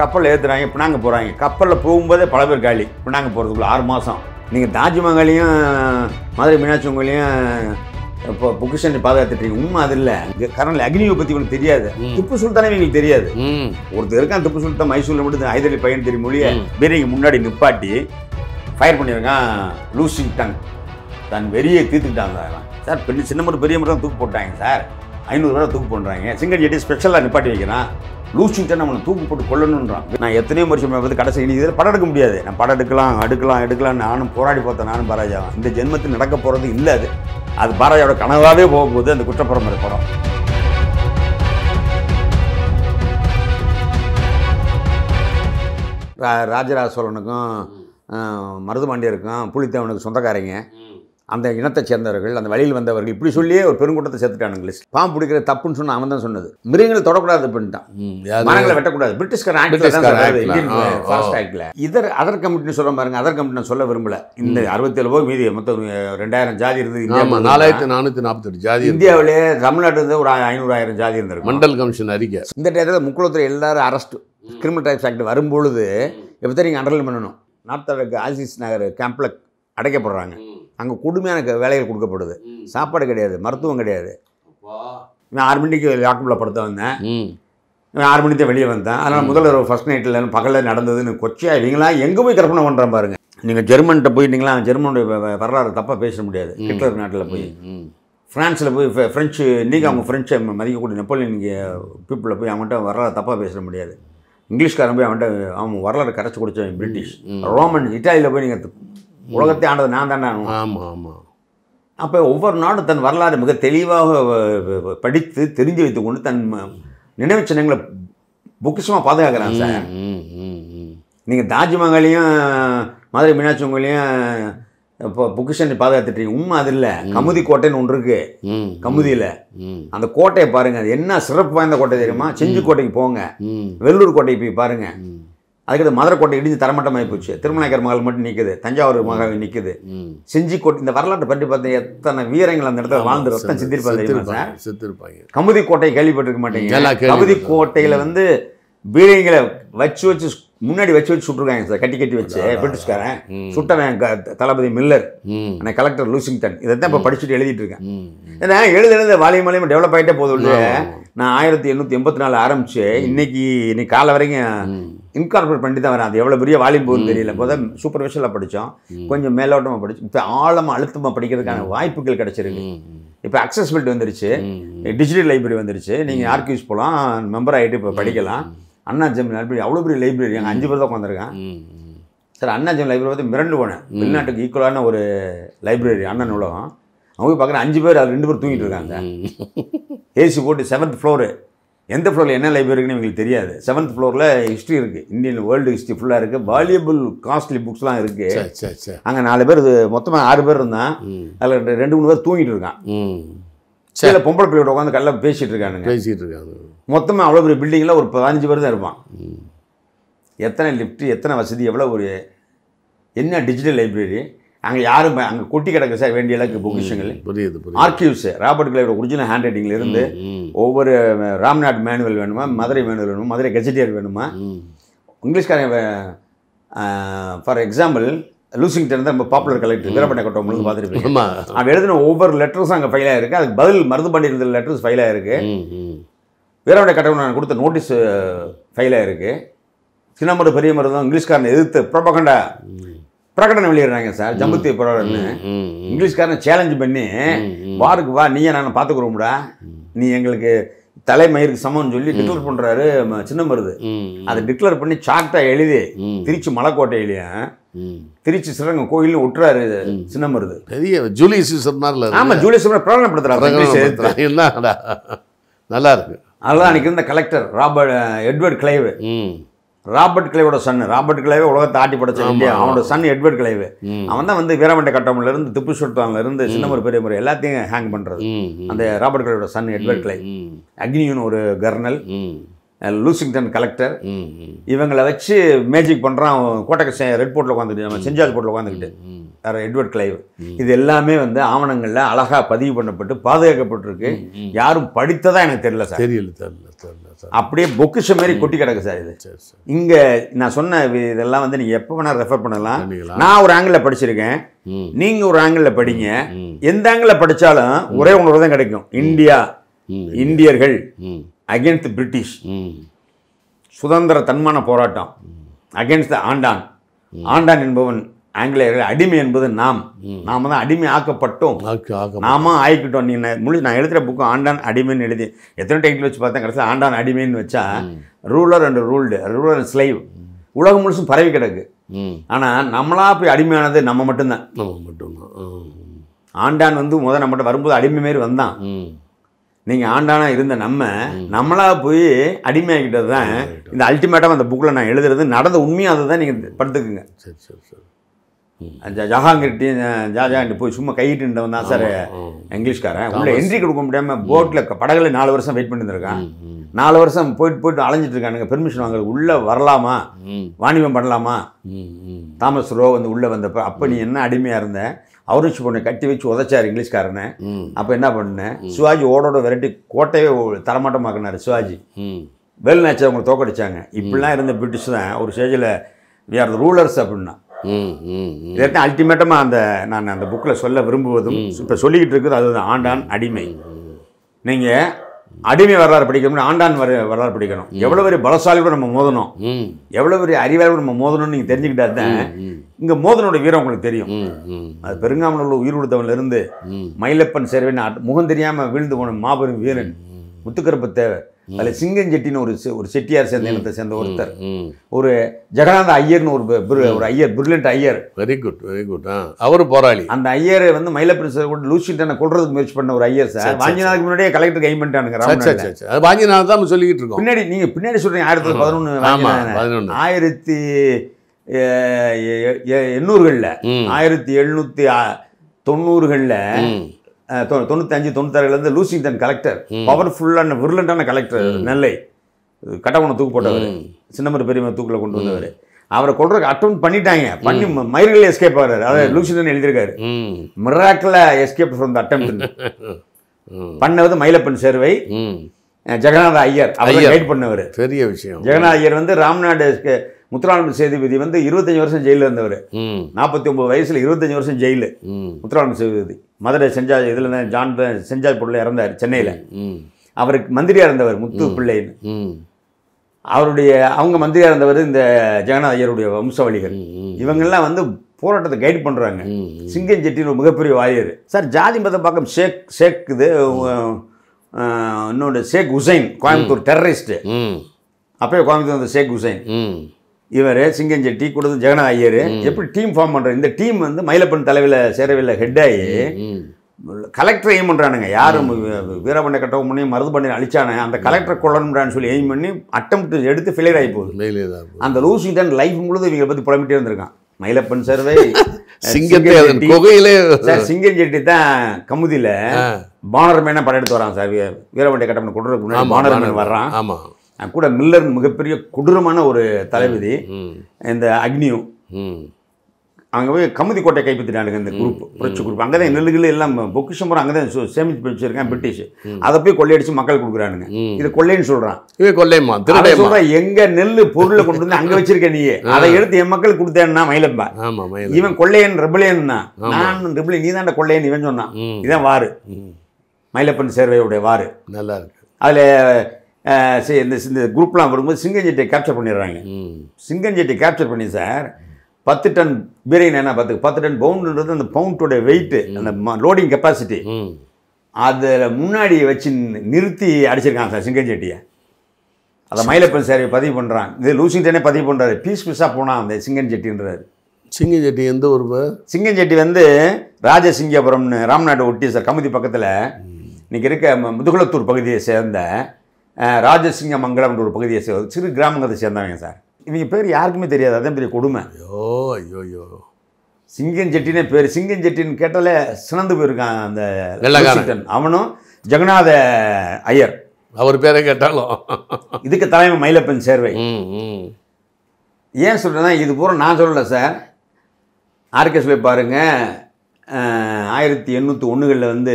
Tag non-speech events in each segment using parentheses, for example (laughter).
கப்பலில் ஏற்றுறாங்க நாங்கள் போகிறாங்க கப்பலில் போகும்போதே பல பேர் காலி பிணாங்க போகிறதுக்குள்ள ஆறு மாதம் நீங்கள் தாஜ்மஹாலையும் மதுரை மீனாட்சி உங்களையும் இப்போ பொக்கிஷன் பாதுகாத்துட்டீங்க உண்மை அது இல்லை கரண்டில் அக்னியை பற்றி உங்களுக்கு தெரியாது திப்பு சுல்தானே எங்களுக்கு தெரியாது ஒருத்தர் இருக்கான் திப்பு சுல்தான் மைசூரில் மட்டும் ஹைதராலி பையன் தெரியும் மொழியை வெறிய முன்னாடி நிப்பாட்டி ஃபயர் பண்ணியிருக்கான் லூசிங் டங் தன் வெறியை தீர்த்துக்கிட்டாங்க சார் பெரிய சின்ன மட்டும் பெரிய மட்டும் தூக்கு போட்டாங்க சார் ஐநூறுரூவா தூக்கு பண்ணுறாங்க சிங்கன் ஜெட்டி ஸ்பெஷலாக நிப்பாட்டி வைக்கிறான் லூசிட்டை நம்மளை தூக்கு போட்டு கொள்ளணுன்றான் நான் எத்தனையோ வருஷம் வந்து கடைசி இதில் படம் எடுக்க முடியாது நான் படம் எடுக்கலாம் எடுக்கலாம் எடுக்கலாம் நானும் போராடி பார்த்தேன் நானும் பாராஜாவும் இந்த ஜென்மத்தில் நடக்க போகிறது இல்லை அது அது பாராஜாவோட கனவாகவே போகும்போது அந்த குற்றப்பரம்பரை படம் ராஜராஜ சோழனுக்கும் மருதுபாண்டியருக்கும் புலித்தேவனுக்கு சொந்தக்காரங்க அந்த இனத்தை சேர்ந்தவர்கள் அந்த வழியில் வந்தவர்கள் இப்படி சொல்லியே ஒரு பெருங்கூட்டத்தை சேர்த்துட்டானுங்க லிஸ்ட் பாம்பு பிடிக்கிற தப்புன்னு சொன்ன அவன் தான் சொன்னது மிருகங்களை தொடக்கூடாது அப்படின்ட்டான் மரங்களை வெட்டக்கூடாது பிரிட்டிஷ்கார ஆக்டில் இதர் அதர் கமிட்டின்னு சொல்ல பாருங்க அதர் கமிட்டி நான் சொல்ல விரும்பல இந்த அறுபத்தேழு போக மீதி மொத்தம் ரெண்டாயிரம் ஜாதி இருந்தது நாலாயிரத்தி நானூத்தி நாற்பத்தெட்டு ஜாதி இந்தியாவிலே தமிழ்நாடு இருந்து ஒரு ஐநூறாயிரம் ஜாதி இருந்தது மண்டல் கமிஷன் அறிக்கை இந்த டைத்துல முக்குளத்தில் எல்லாரும் அரெஸ்ட் கிரிமினல் டைப்ஸ் ஆக்ட் வரும்பொழுது எப்படி நீங்கள் அண்டர்லைன் பண்ணணும் நார்த் ஆசிஸ் நகர் கேம்ப்ல அடைக்கப்படுறாங்க அங்கே கொடுமையான வேலைகள் கொடுக்கப்படுது சாப்பாடு கிடையாது மருத்துவம் கிடையாது நான் ஆறு மணிக்கு லாக்டவுனில் படுத்த வந்தேன் நான் ஆறு மணிக்கு வெளியே வந்தேன் அதனால் முதல்ல ஃபஸ்ட் நைட்டில் பகலில் நடந்ததுன்னு கொச்சையாக இவங்களா எங்கே போய் கற்பனை பண்ணுறேன் பாருங்கள் நீங்கள் ஜெர்மன்கிட்ட போயிட்டீங்களா ஜெர்மனுடைய வரலாறு தப்பாக பேச முடியாது ஹிட்லர் நாட்டில் போய் ஃப்ரான்ஸில் போய் ஃப்ரெஞ்சு இன்றைக்கி அவங்க ஃப்ரெஞ்சை மதிக்கக்கூடிய நெப்போலியன் இங்கே பீப்புளில் போய் அவன்கிட்ட வரலாறு தப்பாக பேச முடியாது இங்கிலீஷ்காரன் போய் அவன்கிட்ட அவன் வரலாறு கரைச்சி குடித்தவன் பிரிட்டிஷ் ரோமன் இட்டாலியில் போய் நீங்கள் உலகத்தை ஆண்டது நான் தான் ஆமாம் ஆமாம் அப்போ ஒவ்வொரு நாடும் தன் வரலாறு மிக தெளிவாக படித்து தெரிஞ்சு வைத்துக்கொண்டு தன் நினைவு சின்னங்களை பொக்கிஷமாக பாதுகாக்கிறாங்க சார் நீங்கள் தாஜ்மஹாலையும் மதுரை மீனாட்சி உங்களையும் இப்போ பொக்கிஷன் பாதுகாத்துட்டீங்க உண்மை அது இல்லை கமுதி கோட்டைன்னு ஒன்று இருக்குது கமுதியில் அந்த கோட்டையை பாருங்கள் அது என்ன சிறப்பு வாய்ந்த கோட்டை தெரியுமா செஞ்சு கோட்டைக்கு போங்க வெள்ளூர் கோட்டைக்கு போய் பாருங்கள் அதுக்கடுத்து கோட்டை இடிஞ்சு தரமட்டமாகி போச்சு திருமநாயக்கர் மகள் மட்டும் நிற்குது தஞ்சாவூர் மகள் நிற்குது செஞ்சிக்கோட்டை இந்த வரலாற்றை பற்றி பார்த்து எத்தனை வீரங்கள் அந்த இடத்துல வாழ்ந்து ரத்தம் சித்திருப்பாங்க கமுதி கோட்டையை கேள்விப்பட்டிருக்க மாட்டேங்க கமுதி கோட்டையில் வந்து வீரங்களை வச்சு வச்சு முன்னாடி வச்சு வச்சு சுட்டுருக்காங்க சார் கட்டி கட்டி வச்சு பிரிட்டிஷ்காரன் சுட்டவன் தளபதி மில்லர் கலெக்டர் லூசிங்டன் இதை தான் இப்போ படிச்சுட்டு எழுதிட்டு இருக்கேன் ஏன்னா எழுத எழுத வாலியம் வாலியம் டெவலப் ஆகிட்டே போதும் நான் ஆயிரத்தி எண்ணூற்றி எண்பத்தி நாலு ஆரம்பிச்சு இன்னைக்கு இன்னைக்கு காலை வரைக்கும் இன்கார்பரேட் பண்ணி தான் வரேன் அது எவ்வளோ பெரிய வாலி போகுதுன்னு தெரியல சூப்பர் சூப்பர்ஃபிஷியலாக படித்தோம் கொஞ்சம் மேலோட்டமாக படித்தோம் இப்போ ஆழமாக அழுத்தமாக படிக்கிறதுக்கான வாய்ப்புகள் கிடைச்சிருக்கு இப்போ அக்சஸ்பிலிட்டி வந்துருச்சு டிஜிட்டல் லைப்ரரி வந்துருச்சு நீங்கள் ஆர்கியூஸ் போகலாம் மெம்பர் ஆகிட்டு இப்போ படிக்கலாம் அண்ணா ஜெம் லைப்ரரி அவ்வளோ பெரிய லைப்ரரி அங்கே அஞ்சு பேர் தான் உட்காந்துருக்கேன் சார் அண்ணா ஜெம் லைப்ரரி பார்த்து மிரண்டு போனேன் வெளிநாட்டுக்கு ஈக்குவலான ஒரு லைப்ரரி அண்ணன் நூலகம் அவங்க போய் பார்க்குற அஞ்சு பேர் அது ரெண்டு பேர் தூங்கிட்டு இருக்காங்க ஏசி போட்டு செவன்த் ஃப்ளோரு எந்த ஃப்ளோரில் என்ன லைப்ரரி இருக்குன்னு எங்களுக்கு தெரியாது செவன்த் ஃப்ளோரில் ஹிஸ்ட்ரி இருக்குது இந்தியன் வேர்ல்டு ஹிஸ்ட்ரி ஃபுல்லாக இருக்குது வால்யூபிள் காஸ்ட்லி புக்ஸ்லாம் இருக்குது அங்கே நாலு பேர் மொத்தமாக ஆறு பேர் இருந்தான் அதில் ரெண்டு மூணு பேர் தூங்கிட்டு இருக்கான் சில பொம்பளை பிள்ளையோட உட்காந்து கல்ல பேசிகிட்டு இருக்கானுங்க பேசிட்டு இருக்காங்க மொத்தமாக அவ்வளோ பெரிய பில்டிங்கில் ஒரு பதினஞ்சு பேர் தான் இருப்பான் எத்தனை லிஃப்ட்டு எத்தனை வசதி எவ்வளோ ஒரு என்ன டிஜிட்டல் லைப்ரரி அங்கே யாரும் அங்கே கொட்டி கிடக்க சார் வேண்டிய அளவுக்கு பொக்கிஷங்கள் புரியுது ஆர்கியூஸ் ராபர்ட் கிளைவோட ஒரிஜினல் ஹேண்ட் ரைட்டிங்கில் இருந்து ஒவ்வொரு ராம்நாட் மேனுவல் வேணுமா மதுரை மேனுவல் வேணுமா மதுரை கெஜெட்டியர் வேணுமா இங்கிலீஷ்காரன் ஃபார் எக்ஸாம்பிள் லூசிங்டன் தான் ரொம்ப பாப்புலர் கலெக்டர் வீரப்பட்ட கோட்டம்னு பார்த்துருப்பீங்க அவன் எழுதின ஒவ்வொரு லெட்டர்ஸும் அங்கே ஃபைல் ஆயிருக்கு அதுக்கு பதில் மருந்து பண்ணியிருந்த லெட்டர்ஸ் ஃபைல் ஆயிருக்கு வீரப்பட்ட கட்டம் நான் கொடுத்த நோட்டீஸ் ஃபைல் ஆயிருக்கு சின்னமரு பெரிய மருந்தும் இங்கிலீஷ்காரனை எதிர்த்து ப்ரொபகண்டா பிரகடனம் வெளியிடுறாங்க சார் ஜம்புத்தி பிரகடன்னு இங்கிலீஷ்காரனை சேலஞ்சு பண்ணி வாருக்கு வா நீயே நான் பார்த்துக்குறோம்டா நீ எங்களுக்கு தலைமயிருக்கு சமம்னு சொல்லி டிக்ளேர் பண்ணுறாரு சின்ன மருது அதை டிக்ளேர் பண்ணி சார்ட்டாக எழுதி திருச்சி மலைக்கோட்டை மலைக்கோட்டையிலையும் திருச்சி சிறங்க கோயில் ஒட்டுறாரு சின்னம் பெரிய ஜூலி சீசர்னால ஆமாம் ஜூலிய சீசர் பிரகடனப்படுத்துறாரு நல்லா இருக்கு அதுதான் அன்னைக்கு இருந்த collector Robert Edward Clive Robert கிளைவோட சன் ராபர்ட் கிளைவே உலகத்தை ஆட்டி படைச்ச இல்லையா அவனோட சன் எட்வர்ட் கிளைவு அவன் தான் வந்து வீரமண்ட கட்டம்ல இருந்து திப்பு சுல்தான்ல இருந்து சின்னமர் பெரிய முறை எல்லாத்தையும் ஹேங் பண்றது அந்த ராபர்ட் கிளைவோட சன் எட்வர்ட் கிளை அக்னியுன்னு ஒரு கர்னல் லூசிங்டன் கலெக்டர் mm-hmm. இவங்களை வச்சு மேஜிக் பண்ணுறான் கோட்டை ரெட் போர்ட்டில் உட்காந்துக்கிட்டு நம்ம செஞ்சால் போர்ட்டில் mm-hmm. உட்காந்துக்கிட்டு வேறு mm-hmm. எட்வர்ட் கிளைவ் இது எல்லாமே வந்து ஆவணங்களில் அழகாக பதிவு பண்ணப்பட்டு பாதுகாக்கப்பட்டிருக்கு யாரும் படித்ததாக எனக்கு தெரியல சார் தெரியல தெரியல அப்படியே பொக்கிஷ மாதிரி கொட்டி கிடக்கு சார் இது இங்கே நான் சொன்ன இதெல்லாம் வந்து நீங்கள் எப்போ வேணால் ரெஃபர் பண்ணலாம் நான் ஒரு ஆங்கிளில் படிச்சிருக்கேன் நீங்கள் ஒரு ஆங்கிளில் படிங்க எந்த ஆங்கிளில் படித்தாலும் ஒரே உணர்வு தான் கிடைக்கும் இந்தியா இந்தியர்கள் அகேன்ஸ்ட் பிரிட்டிஷ் சுதந்திர தன்மான போராட்டம் அகேன்ஸ்ட் ஆண்டான் ஆண்டான் என்பவன் ஆங்கிலேயர்கள் அடிமை என்பது நாம் நாம் தான் அடிமை ஆக்கப்பட்டோம் நாம ஆயிக்கிட்டோம் நீ முழு நான் எழுதுகிற புக்கு ஆண்டான் அடிமைன்னு எழுதி எத்தனை டைட்டில் வச்சு பார்த்தேன் கடைசியில் ஆண்டான் அடிமைன்னு வச்சா ruler and ruled ruler and slave உலகம் முழுசும் பரவி கிடக்கு ஆனால் நம்மளா போய் அடிமையானது நம்ம மட்டும்தான் நம்ம மட்டும்தான் ஆண்டான் வந்து முதல் நம்மகிட்ட வரும்போது அடிமை மாரி வந்தான் நீங்கள் ஆண்டானா இருந்த நம்ம நம்மளாக போய் அடிமையாகிட்டது தான் இந்த அல்டிமேட்டாக அந்த புக்கில் நான் எழுதுறது நடந்த உண்மையாக அதை தான் நீங்கள் படுத்துக்குங்க சரி சரி சரி ஜஹாங்கிட்ட ஜாஜான்ட்டு போய் சும்மா கைட்டு தான் சார் இங்கிலீஷ்காரன் உங்களை என்ட்ரி கொடுக்க முடியாமல் போட்டில் படகுல நாலு வருஷம் வெயிட் பண்ணியிருக்கான் நாலு வருஷம் போயிட்டு போயிட்டு அலைஞ்சிட்டு இருக்கானுங்க பெர்மிஷன் வாங்க உள்ளே வரலாமா வாணிபம் பண்ணலாமா தாமஸ் ரோ வந்து உள்ளே வந்தப்போ அப்போ நீ என்ன அடிமையாக இருந்தேன் அவுரிச்சு பொண்ணை கட்டி வச்சு உதச்சார் இங்கிலீஷ்காரனை அப்போ என்ன பண்ணேன் சிவாஜி ஓடோட வெரைட்டி கோட்டையே தரமாட்டமாக்குனார் சிவாஜி வெல் நேச்சர் அவங்க தோக்கடிச்சாங்க இப்படிலாம் இருந்த பிரிட்டிஷ் தான் ஒரு ஸ்டேஜில் வி ஆர் த ரூலர்ஸ் அப்படின்னா இல்லாட்டினா அல்டிமேட்டமாக அந்த நான் அந்த புக்கில் சொல்ல விரும்புவதும் இப்போ சொல்லிக்கிட்டு இருக்குது அதுதான் ஆண்டான் அடிமை நீங்கள் அடிமை வரலாறு படிக்கணும் ஆண்டான் வர வரலாறு படிக்கணும் எவ்வளோ பெரிய பலசாலியோட நம்ம மோதணும் எவ்வளோ பெரிய அறிவாளியோட நம்ம மோதணும்னு நீங்கள் தெரிஞ்சுக்கிட்டா தான் இங்கே மோதனோட வீரம் உங்களுக்கு தெரியும் அது பெருங்காமல் உள்ள உயிர் கொடுத்தவன்லேருந்து மயிலப்பன் சேர்வேன்னு முகம் தெரியாமல் வீழ்ந்து போன மாபெரும் வீரன் முத்துக்கருப்பு தேவை அதில் சிங்கஞ்செட்டின்னு ஒரு ஒரு செட்டியார் சேர்ந்த இனத்தை சேர்ந்த ஒருத்தர் ஒரு ஜெகநாத ஐயர்னு ஒரு ஒரு Iyer brilliant Iyer very good very good அவர் போராளி அந்த ஐயரை வந்து மயிலப்பிரி சார் கூட லூசிட்டனை கொள்றதுக்கு முயற்சி பண்ண ஒரு ஐயர் சார் வாஞ்சிநாதுக்கு முன்னாடியே கலெக்டர் கை பண்ணிட்டானுங்க அது தான் சொல்லிக்கிட்டு இருக்கோம் பின்னாடி நீங்க பின்னாடி சொல்றீங்க ஆயிரத்தி தொள்ளாயிரத்தி பதினொன்று ஆயிரத்தி எண்ணூறுகளில் ஆயிரத்தி எழுநூத்தி தொண்ணூறுகளில் தொண்ணூத்தஞ்சு தொண்ணூத்தாறுல தொண்ணூத்தாறுலேருந்து தன் கலெக்டர் பவர்ஃபுல்லான விருலண்டான கலெக்டர் நெல்லை கட்டவனை தூக்கு போட்டவர் சின்னமர் பெரியமர் தூக்கில் கொண்டு வந்தவர் அவரை கொள்றதுக்கு அட்டன் பண்ணிட்டாங்க பண்ணி மயிர்கள் எஸ்கேப் ஆகிறார் அதாவது லூசிடன் எழுதியிருக்காரு miracle escape from the attempt பண்ணவது மயிலப்பன் சேர்வை ஜெகநாத ஐயர் அவர் கைட் பண்ணவர் பெரிய விஷயம் ஜெகநாத ஐயர் வந்து ராம்நாடு முத்துராமலிங்க சேதுபதி வந்து இருபத்தஞ்சு வருஷம் ஜெயிலில் இருந்தவர் நாற்பத்தி ஒம்பது வயசில் இருபத்தஞ்சி வருஷம் ஜெயிலு முத்துராமலிங்க சேதுபதி மதுரை செஞ்சா இதில் இருந்தால் ஜான் செஞ்சா பிள்ளை இறந்தார் சென்னையில் அவருக்கு மந்திரியாக இருந்தவர் முத்து பிள்ளைன்னு அவருடைய அவங்க மந்திரியாக இருந்தவர் இந்த ஜெகநாத் ஐயருடைய வம்சவழிகள் இவங்கெல்லாம் வந்து போராட்டத்தை கைட் பண்ணுறாங்க சிங்கம் ஜெட்டின்னு ஒரு மிகப்பெரிய வாரியர் சார் ஜாதி மத பக்கம் ஷேக் ஷேக் இது இன்னொன்று ஷேக் ஹுசைன் கோயம்புத்தூர் டெரரிஸ்ட்டு அப்போயே கோயம்புத்தூர் வந்து ஷேக் ஹுசைன் இவர் சிங்கஞ்செட்டி கூடது ஜெகன ஐயர் எப்படி டீம் ஃபார்ம் பண்ணுற இந்த டீம் வந்து மயிலப்பன் தலைவில் சேரவில்லை ஹெட்டாகி கலெக்டர் எய்ம் பண்ணுறானுங்க யார் வீரபண்ட கட்ட பண்ணி மருது பண்ணி அழிச்சானே அந்த கலெக்டர் கொள்ளணும்டான்னு சொல்லி எய்ம் பண்ணி அட்டம் எடுத்து ஃபெயிலியர் ஆகி போகுது அந்த லூசி தான் லைஃப் முழுது இவங்களை பற்றி புலம்பிட்டே இருந்திருக்கான் மயிலப்பன் சர்வை (laughs) சிங்கஞ்செட்டி தான் கமுதியில் மேனா படம் எடுத்து வரான் சார் வீரபண்ட கட்டம் கொடுறதுக்கு முன்னாடி பானர்மேன் வர்றான் கூட மில்லர் மிகப்பெரிய கொடூரமான ஒரு தளபதி இந்த அக்னியும் அங்கே போய் கமுதி கோட்டை கைப்பற்றினாங்க இந்த குரூப் புரட்சி குரூப் அங்கே தான் நெல்லுகள் எல்லாம் பொக்கிஷம் போகிற அங்கே தான் சேமிச்சு வச்சிருக்கேன் பிரிட்டிஷ் அதை போய் கொள்ளையடிச்சு மக்கள் கொடுக்குறானுங்க இது கொள்ளைன்னு சொல்கிறான் இது கொள்ளைமா சொல்கிறான் எங்கள் நெல் பொருளை கொண்டு வந்து அங்கே வச்சிருக்க நீயே அதை எடுத்து என் மக்கள் கொடுத்தேன்னா மயிலம்பா இவன் கொள்ளையன் ரெபலியன்னா நான் ரெபலியன் நீ தான் கொள்ளையன் இவன் சொன்னான் இதுதான் வாரு மயிலப்பன் சேர்வையுடைய வாரு நல்லா இருக்கு அதில் இந்த இந்த குரூப்லாம் வரும்போது சிங்கஞ்செட்டியை கேப்சர் பண்ணிடுறாங்க சிங்கஞ்செட்டியை கேப்சர் பண்ணி சார் பத்து டன் பிரியாணி என்ன பார்த்து பத்து டன் பவுண்டுன்றது அந்த பவுண்டோட வெயிட்டு அந்த லோடிங் கெப்பாசிட்டி அதில் முன்னாடி வச்சு நிறுத்தி அடிச்சிருக்காங்க சார் சிங்கஞ்செட்டியை அதை மயிலப்பன் சார் பதிவு பண்ணுறான் இது தானே பதிவு பண்ணுறாரு பீஸ் பீஸாக போனான் அந்த சிங்கஞ்செட்டின்றாரு சிங்கஞ்செட்டி எந்த ஒரு சிங்கஞ்செட்டி வந்து ராஜசிங்கபுரம்னு ராம்நாடு ஒட்டி சார் கமுதி பக்கத்தில் இன்றைக்கி இருக்க முதுகுலத்தூர் பகுதியை சேர்ந்த ராஜசிங்க மங்கலம்ன்ற ஒரு பகுதியை சேர் சிறு கிராமங்களை சேர்ந்தவங்க சார் இவங்க பேர் யாருக்குமே தெரியாது அதான் பெரிய கொடுமை ஐயோ ஐயோ ஐயோ சிங்கன் செட்டினே பேர் சிங்கன் செட்டின்னு கேட்டாலே சினந்து போயிருக்கான் அந்த வெள்ளக்காரன் அவனும் ஜெகநாத ஐயர் அவர் பேரை கேட்டாலும் இதுக்கு தலைமை மயிலப்பன் சேர்வை ஏன் சொல்கிறேன்னா இது பூரா நான் சொல்லலை சார் ஆர்கே சொல்லி பாருங்கள் ஆயிரத்தி எண்ணூற்றி ஒன்றுகளில் வந்து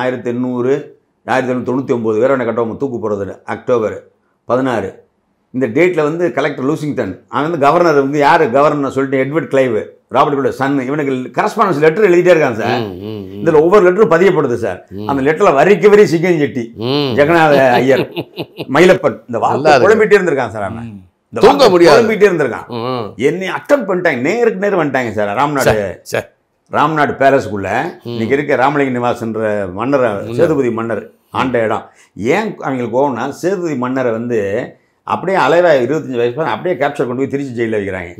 ஆயிரத்தி எண்ணூறு ஆயிரத்தி தொள்ளாயிரத்தி தொண்ணூற்றி ஒம்பது வீரவனை கட்டவம்மன் தூக்கு போகிறது அக்டோபர் பதினாறு இந்த டேட்டில் வந்து கலெக்டர் லூசிங்டன் அவன் வந்து கவர்னர் வந்து யார் கவர்னர் சொல்லிட்டு எட்வர்ட் கிளைவ் கூட சன் இவனுக்கு கரஸ்பாண்டன்ஸ் லெட்டர் எழுதிட்டே இருக்கான் சார் இதில் ஒவ்வொரு லெட்டரும் பதியப்படுது சார் அந்த லெட்டரில் வரிக்கு வரி சிங்கம் செட்டி ஜெகநாத ஐயர் மயிலப்பன் இந்த வார்த்தை குழம்பிட்டே இருந்திருக்கான் சார் அவன் தூங்க முடியாது குழம்பிட்டே இருந்திருக்கான் என்னை அட்டம் பண்ணிட்டாங்க நேருக்கு நேர் வந்துட்டாங்க சார் ராம்நாடு சார் ராம்நாடு பேலஸுக்குள்ளே இன்றைக்கி இருக்க ராமலிங்க நிவாசன்ற மன்னரை சேதுபதி மன்னர் ஆண்ட இடம் ஏன் அவங்களுக்கு போகணும்னா சேதுபதி மன்னரை வந்து அப்படியே அலைவா இருபத்தஞ்சி வயசு அப்படியே கேப்சர் கொண்டு போய் திருச்சி ஜெயிலில் வைக்கிறாங்க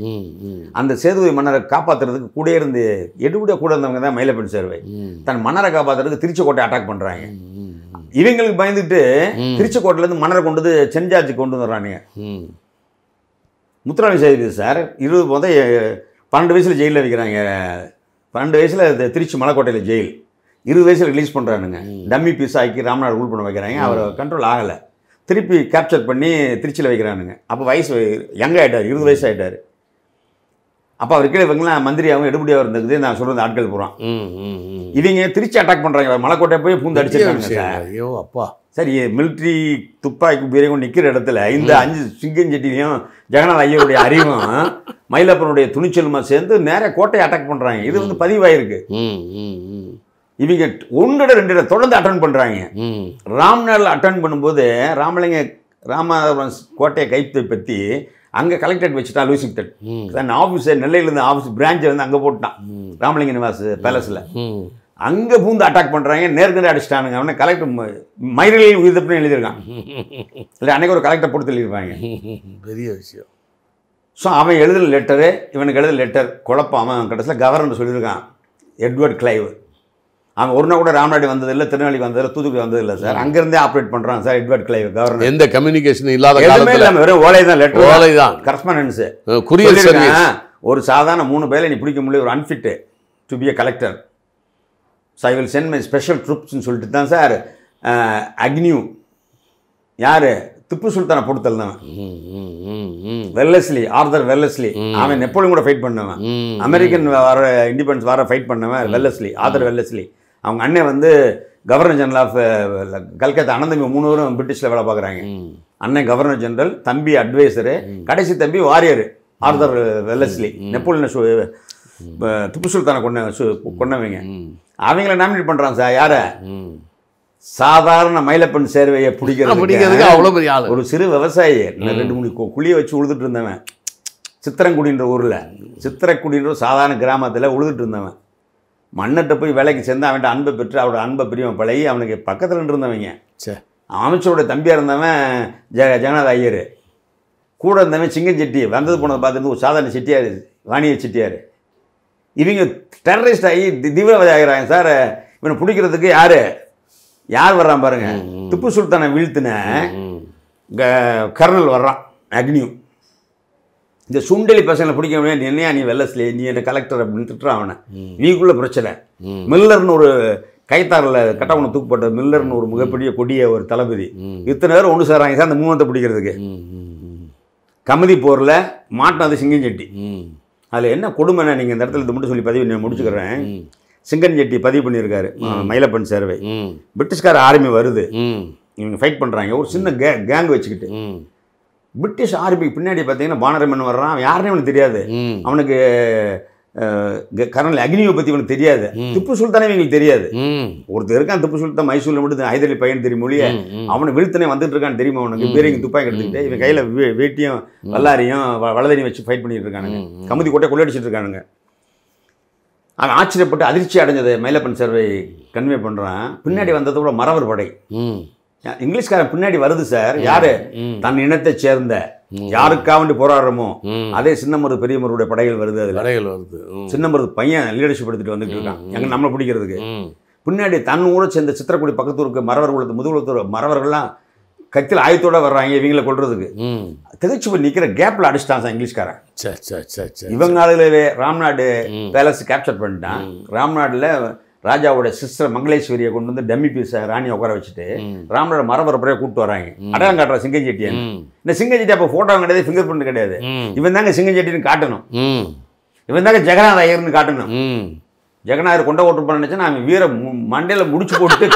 அந்த சேதுபதி மன்னரை காப்பாற்றுறதுக்கு கூட இருந்து எடுபடியாக கூட இருந்தவங்க தான் மயிலப்பெண் சேர்வை தன் மன்னரை காப்பாற்றுறதுக்கு கோட்டை அட்டாக் பண்ணுறாங்க இவங்களுக்கு பயந்துட்டு கோட்டையிலேருந்து மன்னரை கொண்டு வந்து சென்ஜார்ஜி கொண்டு வந்துடுறாங்க முத்துராமலிங்க சேதுபதி சார் இருபது போதை பன்னெண்டு வயசில் ஜெயிலில் வைக்கிறாங்க பன்னெண்டு வயசில் திருச்சி மலைக்கோட்டையில் ஜெயில் இருபது வயசில் ரிலீஸ் பண்ணுறானுங்க டம்மி பீஸ் ஆக்கி ராம்நாடு ரூல் பண்ண வைக்கிறாங்க அவர் கண்ட்ரோல் ஆகலை திருப்பி கேப்சர் பண்ணி திருச்சியில் வைக்கிறானுங்க அப்போ வயசு யங் ஆகிட்டார் இருபது வயசு ஆகிட்டார் அப்போ அவர் கீழே இவங்கெல்லாம் மந்திரியாகவும் எடுபடியாகவும் இருந்தது நான் சொல்கிறது ஆட்கள் போகிறோம் இவங்க திருச்சி அட்டாக் பண்ணுறாங்க மலைக்கோட்டை போய் பூந்து அடிச்சிருக்காங்க சார் ஐயோ அப்பா சரி மிலிட்ரி துப்பாக்கி உபயோகம் நிற்கிற இடத்துல இந்த அஞ்சு சிங்கன் செட்டிலையும் ஜெகநாத் ஐயருடைய அறிவும் மயிலப்பனுடைய துணிச்சலுமா சேர்ந்து நேர கோட்டையை அட்டாக் பண்ணுறாங்க இது வந்து பதிவாயிருக்கு இவங்க ஒன்றிட ரெண்டு இடம் தொடர்ந்து அட்டன் பண்ணுறாங்க ராம்நாள் அட்டன் பண்ணும்போது ராமலிங்க ராமநாதபுரம் கோட்டையை கைப்பற்றி பற்றி அங்கே கலெக்டரேட் வச்சுட்டான் லூசிக் தட் தன் ஆஃபீஸை நெல்லையிலேருந்து ஆஃபீஸ் பிரான்ச்சை வந்து அங்கே போட்டான் ராமலிங்க நிவாஸ் பேலஸில் அங்கே பூந்து அட்டாக் பண்ணுறாங்க நேர்கண்டே அடிச்சிட்டானுங்க அவனை கலெக்டர் மயிரில் உயிர்த்தப்புன்னு எழுதியிருக்கான் இல்லை அன்னைக்கு ஒரு கலெக்டர் போட்டு எழுதியிருப்பாங்க பெரிய விஷயம் ஸோ அவன் எழுதுன லெட்டரு இவனுக்கு எழுத லெட்டர் குழப்பம் அவன் கடைசியில் கவர்னர் சொல்லியிருக்கான் எட்வர்ட் கிளைவ் அவன் ஒரு நாள் கூட வந்தது வந்ததில்லை திருநெல்வேலி வந்ததில்லை தூத்துக்குடி வந்ததில்லை சார் அங்கேருந்தே ஆப்ரேட் பண்ணுறாங்க சார் எட்வர்ட் கிளைவ் கவர்னர் எந்த கம்யூனிகேஷன் இல்லாத எதுவுமே இல்லாமல் வெறும் ஓலை தான் லெட்டர் ஓலை தான் கரஸ்பாண்டன்ஸ் குறியீடு ஒரு சாதாரண மூணு பேரில் நீ பிடிக்க முடியல ஒரு unfit to be a collector so I will send my special ட்ரூப்ஸ்னு சொல்லிட்டு தான் சார் அக்னியூ யார் திப்பு சுல்தானை போட்டு தள்ளவன் வெல்லஸ்லி ஆர்தர் வெல்லஸ்லி அவன் நெப்போலியும் கூட ஃபைட் பண்ணவன் அமெரிக்கன் வர இண்டிபெண்டன்ஸ் வர ஃபைட் பண்ணவன் வெல்லஸ்லி ஆர்தர் வெல்லஸ்லி அவங்க அண்ணன் வந்து கவர்னர் ஜெனரல் ஆஃப் கல்கத்தா அனந்தமி மூணு பிரிட்டிஷில் வேலை பார்க்குறாங்க அண்ணன் கவர்னர் ஜெனரல் தம்பி அட்வைசரு கடைசி தம்பி வாரியர் ஆர்தர் வெல்லஸ்லி நெப்போலியன் துப்பு சுல்தானை கொண்ட கொண்டவங்க அவங்கள நாமினேட் பண்றாங்க சார் யாரை சாதாரண மயிலப்பன் சேர்வையை பிடிக்கிறது பிடிக்கிறதுக்கு அவ்வளோ பெரிய ஆள் ஒரு சிறு விவசாயி ரெண்டு மூணு குழியை வச்சு உழுதுட்டு இருந்தவன் சித்திரங்குடின்ற ஊரில் சித்திரக்குடின்ற சாதாரண கிராமத்தில் உழுதுட்டு இருந்தவன் மன்னர்கிட்ட போய் வேலைக்கு சேர்ந்து அவன்கிட்ட அன்பை பெற்று அவரோட அன்பை பிரியம் பழகி அவனுக்கு பக்கத்தில் இருந்தவங்க சரி அமைச்சரோட தம்பியாக இருந்தவன் ஜ ஜெகநாத ஐயர் கூட இருந்தவன் சிங்கன் செட்டி வந்தது போனதை பார்த்துட்டு ஒரு சாதாரண செட்டியார் வாணிய செட்டியார் இவங்க டெரரிஸ்ட் ஆகி தீவிரவாதி ஆகிறாங்க சார் இவனை பிடிக்கிறதுக்கு யார் யார் வர்றான் பாருங்கள் திப்பு சுல்தானை வீழ்த்தின கர்னல் வர்றான் அக்னியும் இந்த சுண்டலி பசங்களை பிடிக்க முடியாது என்னையா நீ வெள்ளஸ்லே நீ என்ன கலெக்டர் அப்படின்னு திட்டுறான் அவனை நீக்குள்ள பிரச்சனை மில்லர்னு ஒரு கைத்தாரில் கட்டவனை தூக்கப்பட்ட மில்லர்னு ஒரு மிகப்பெரிய கொடிய ஒரு தளபதி இத்தனை பேர் ஒன்று சேராங்க சார் அந்த மூவத்தை பிடிக்கிறதுக்கு கமதி போரில் மாட்டினது சிங்கஞ்செட்டி அதில் என்ன கொடுமைனா நீங்கள் இந்த இடத்துல இது மட்டும் சொல்லி பதிவு நான் முடிச்சுக்கிறேன் சிங்கன்ஜெட்டி பதிவு பண்ணியிருக்காரு மயிலப்பன் சேர்வை பிரிட்டிஷ்கார ஆர்மி வருது இவங்க ஃபைட் பண்ணுறாங்க ஒரு சின்ன கே கேங் வச்சுக்கிட்டு பிரிட்டிஷ் ஆர்மி பின்னாடி பார்த்தீங்கன்னா பானரமன் வர்றான் யாருன்னு அவனுக்கு தெரியாது அவனுக்கு கர்னல் அக்னியை பற்றி இவனுக்கு தெரியாது திப்பு சுல்தானே இவங்களுக்கு தெரியாது ஒருத்தர் இருக்கான் திப்பு சுல்தான் மைசூரில் மட்டும் ஹைதராலி பையன் தெரியும் மொழிய அவனை விழுத்தனே வந்துட்டு இருக்கான்னு தெரியுமா அவனுக்கு பீரங்கி துப்பாக்கி எடுத்துக்கிட்டு இவன் கையில் வேட்டியும் வல்லாரியும் வளதனையும் வச்சு ஃபைட் பண்ணிட்டு இருக்கானுங்க கமுதி கோட்டை கொள்ளடிச்சிட்டு இருக்கானுங்க அவன் ஆச்சரியப்பட்டு அதிர்ச்சி அடைஞ்சது மயிலப்பன் சர்வை கன்வே பண்ணுறான் பின்னாடி வந்தது கூட படை இங்கிலீஷ்காரன் பின்னாடி வருது சார் யாரு தன் இனத்தை சேர்ந்த யாருக்காவண்டி போராடுறமோ அதே சின்னமருது பெரியமருடைய படைகள் வருது அது படைகள் வருது சின்னமருது பையன் லீடர்ஷிப் எடுத்துட்டு வந்துட்டு இருக்கான் எங்க நம்மளை பிடிக்கிறதுக்கு பின்னாடி தன் ஊரை சேர்ந்த சித்திரக்குடி பக்கத்தூருக்கு மறவர் குளத்து முதுகுளத்தூர் மறவர்கள்லாம் கத்தில் ஆயத்தோட வர்றாங்க இவங்களை கொள்றதுக்கு திகச்சு போய் நிக்கிற கேப்ல அடிச்சிட்டான் சார் இங்கிலீஷ்காரன் இவங்க நாளிலவே ராம்நாடு பேலஸ் கேப்சர் பண்ணிட்டான் ராம்நாடுல ராஜாவோட சிஸ்டர் மங்களேஸ்வரியை கொண்டு வந்து டம்மி பீஸை ராணியை உட்கார வச்சுட்டு ராமனோட மரபரப்புறையாக கூப்பிட்டு வராங்க அடையாளம் காட்டுற சிங்கஞ்செட்டியன் இந்த சிங்கஞ்செட்டி அப்போ ஃபோட்டோ கிடையாது ஃபிங்கர் பிரிண்ட் கிடையாது இவன் தாங்க சிங்கஞ்செட்டின்னு காட்டணும் இவன் தாங்க ஜெகநாத ஐயர்னு காட்டணும் ஜெகநாதர் கொண்டை ஓட்டு நினச்சா அவன் வீர மண்டையில் முடிச்சு போட்டு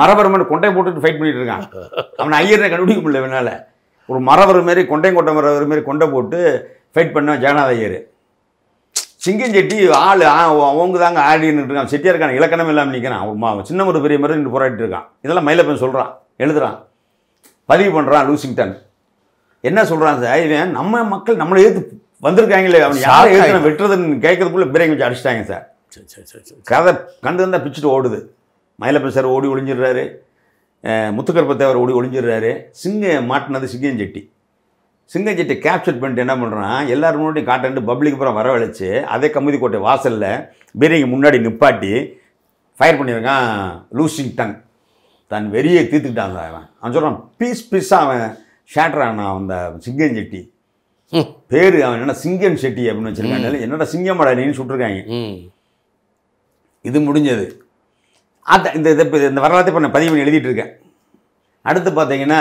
மரபரமன் கொண்டை போட்டுட்டு ஃபைட் பண்ணிட்டு இருக்கான் அவன் ஐயர்னை கண்டுபிடிக்க முடியல இவனால் ஒரு மரவர் மாரி கொண்டையும் கொட்டை மரவர் மாரி கொண்டை போட்டு ஃபைட் பண்ண ஜெகநாத ஐயர் சிங்கம் செட்டி ஆள் அவங்க தாங்க ஆடின்னு இருக்கான் செட்டியாருக்கான இலக்கணம் இல்லாமல் நிற்கிறான் அவன் சின்ன ஒரு பெரிய மாதிரி நின்று போராடிட்டு இருக்கான் இதெல்லாம் மயிலப்பன் சொல்கிறான் எழுதுகிறான் பதிவு பண்ணுறான் லூசிங்டன் என்ன சொல்கிறான் சார் இவன் நம்ம மக்கள் நம்மளை ஏற்று வந்திருக்காங்களே அவன் யாரை ஏற்று வெட்டுறதுன்னு கேட்கறதுக்குள்ளே பிரேங்க வச்சு அடிச்சிட்டாங்க சார் கதை கண்டு தான் பிச்சுட்டு ஓடுது மயிலப்பன் சார் ஓடி ஒளிஞ்சிடுறாரு முத்துக்கருப்பத்தேவர் ஓடி ஒளிஞ்சிடுறாரு சிங்க மாட்டினது சிங்கம் செட்டி சிங்கஞ்செட்டை கேப்சர் பண்ணிட்டு என்ன பண்ணுறான் எல்லோரும் முன்னாடி காட்டன்ட்டு பப்ளிக் பூரா வரவழைச்சு அதே கமுதிக்கோட்டை வாசலில் பீரங்கி முன்னாடி நிப்பாட்டி ஃபயர் பண்ணியிருக்கான் லூசிங் டங் தன் வெறியை தீர்த்துக்கிட்டான் அவன் அவன் சொல்கிறான் பீஸ் பீஸாக அவன் ஷேட்ரான் அந்த சிங்கன் செட்டி பேர் அவன் என்ன சிங்கன் செட்டி அப்படின்னு வச்சுருக்காங்க என்னடா சிங்கம் நீன்னு சுட்டிருக்காங்க இது முடிஞ்சது அந்த இந்த இந்த வரலாற்றை இப்போ நான் பதிவு பண்ணி எழுதிட்டு இருக்கேன் அடுத்து பார்த்தீங்கன்னா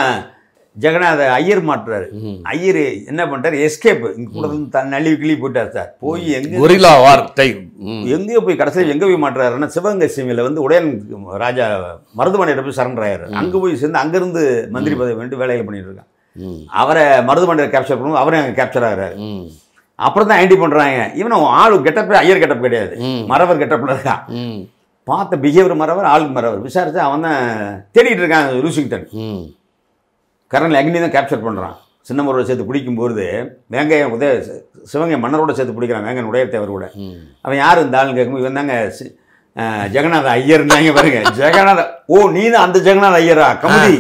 ஜெகநாத ஐயர் மாட்டுறாரு ஐயர் என்ன பண்றாரு எஸ்கேப் கூட தன் கிளி போயிட்டார் சார் போய் எங்க எங்கேயோ போய் கடைசியில் எங்க போய் மாட்டுறாருன்னா சிவகங்கை சீமையில வந்து உடையன் ராஜா மருதுமனையிட போய் சரண்டர் ஆயிரு அங்க போய் சேர்ந்து அங்கிருந்து மந்திரி பதவி வேண்டி வேலைகள் பண்ணிட்டு இருக்கான் அவரை மருதுமனையில கேப்சர் பண்ணும் அவரே அங்கே கேப்சர் ஆகிறாரு அப்புறம் தான் ஐடி பண்றாங்க இவன் ஆளு கெட்டப் ஐயர் கெட்டப் கிடையாது மறவர் கெட்டப்பில் இருக்கான் பார்த்த பிஹேவியர் மறவர் ஆளுக்கு மறவர் விசாரிச்சு அவன் தான் தேடிட்டு இருக்கான் லூசிங்டன் கரனில் அக்னி தான் கேப்சர் பண்ணுறான் சின்னமரோட சேர்த்து பிடிக்கும்போது வேங்கையன் உதய சிவங்கை மன்னரோட சேர்த்து பிடிக்கிறான் வேங்கன் உடையத்தேவர் கூட அவன் யார் இந்த ஆளுன்னு கேட்கும்போது இவன் தாங்க ஜெகநாத ஐயர்னாங்க பாருங்க (laughs) ஜெகநாத ஓ நீ தான் அந்த ஜெகநாத ஐயரா கமுதி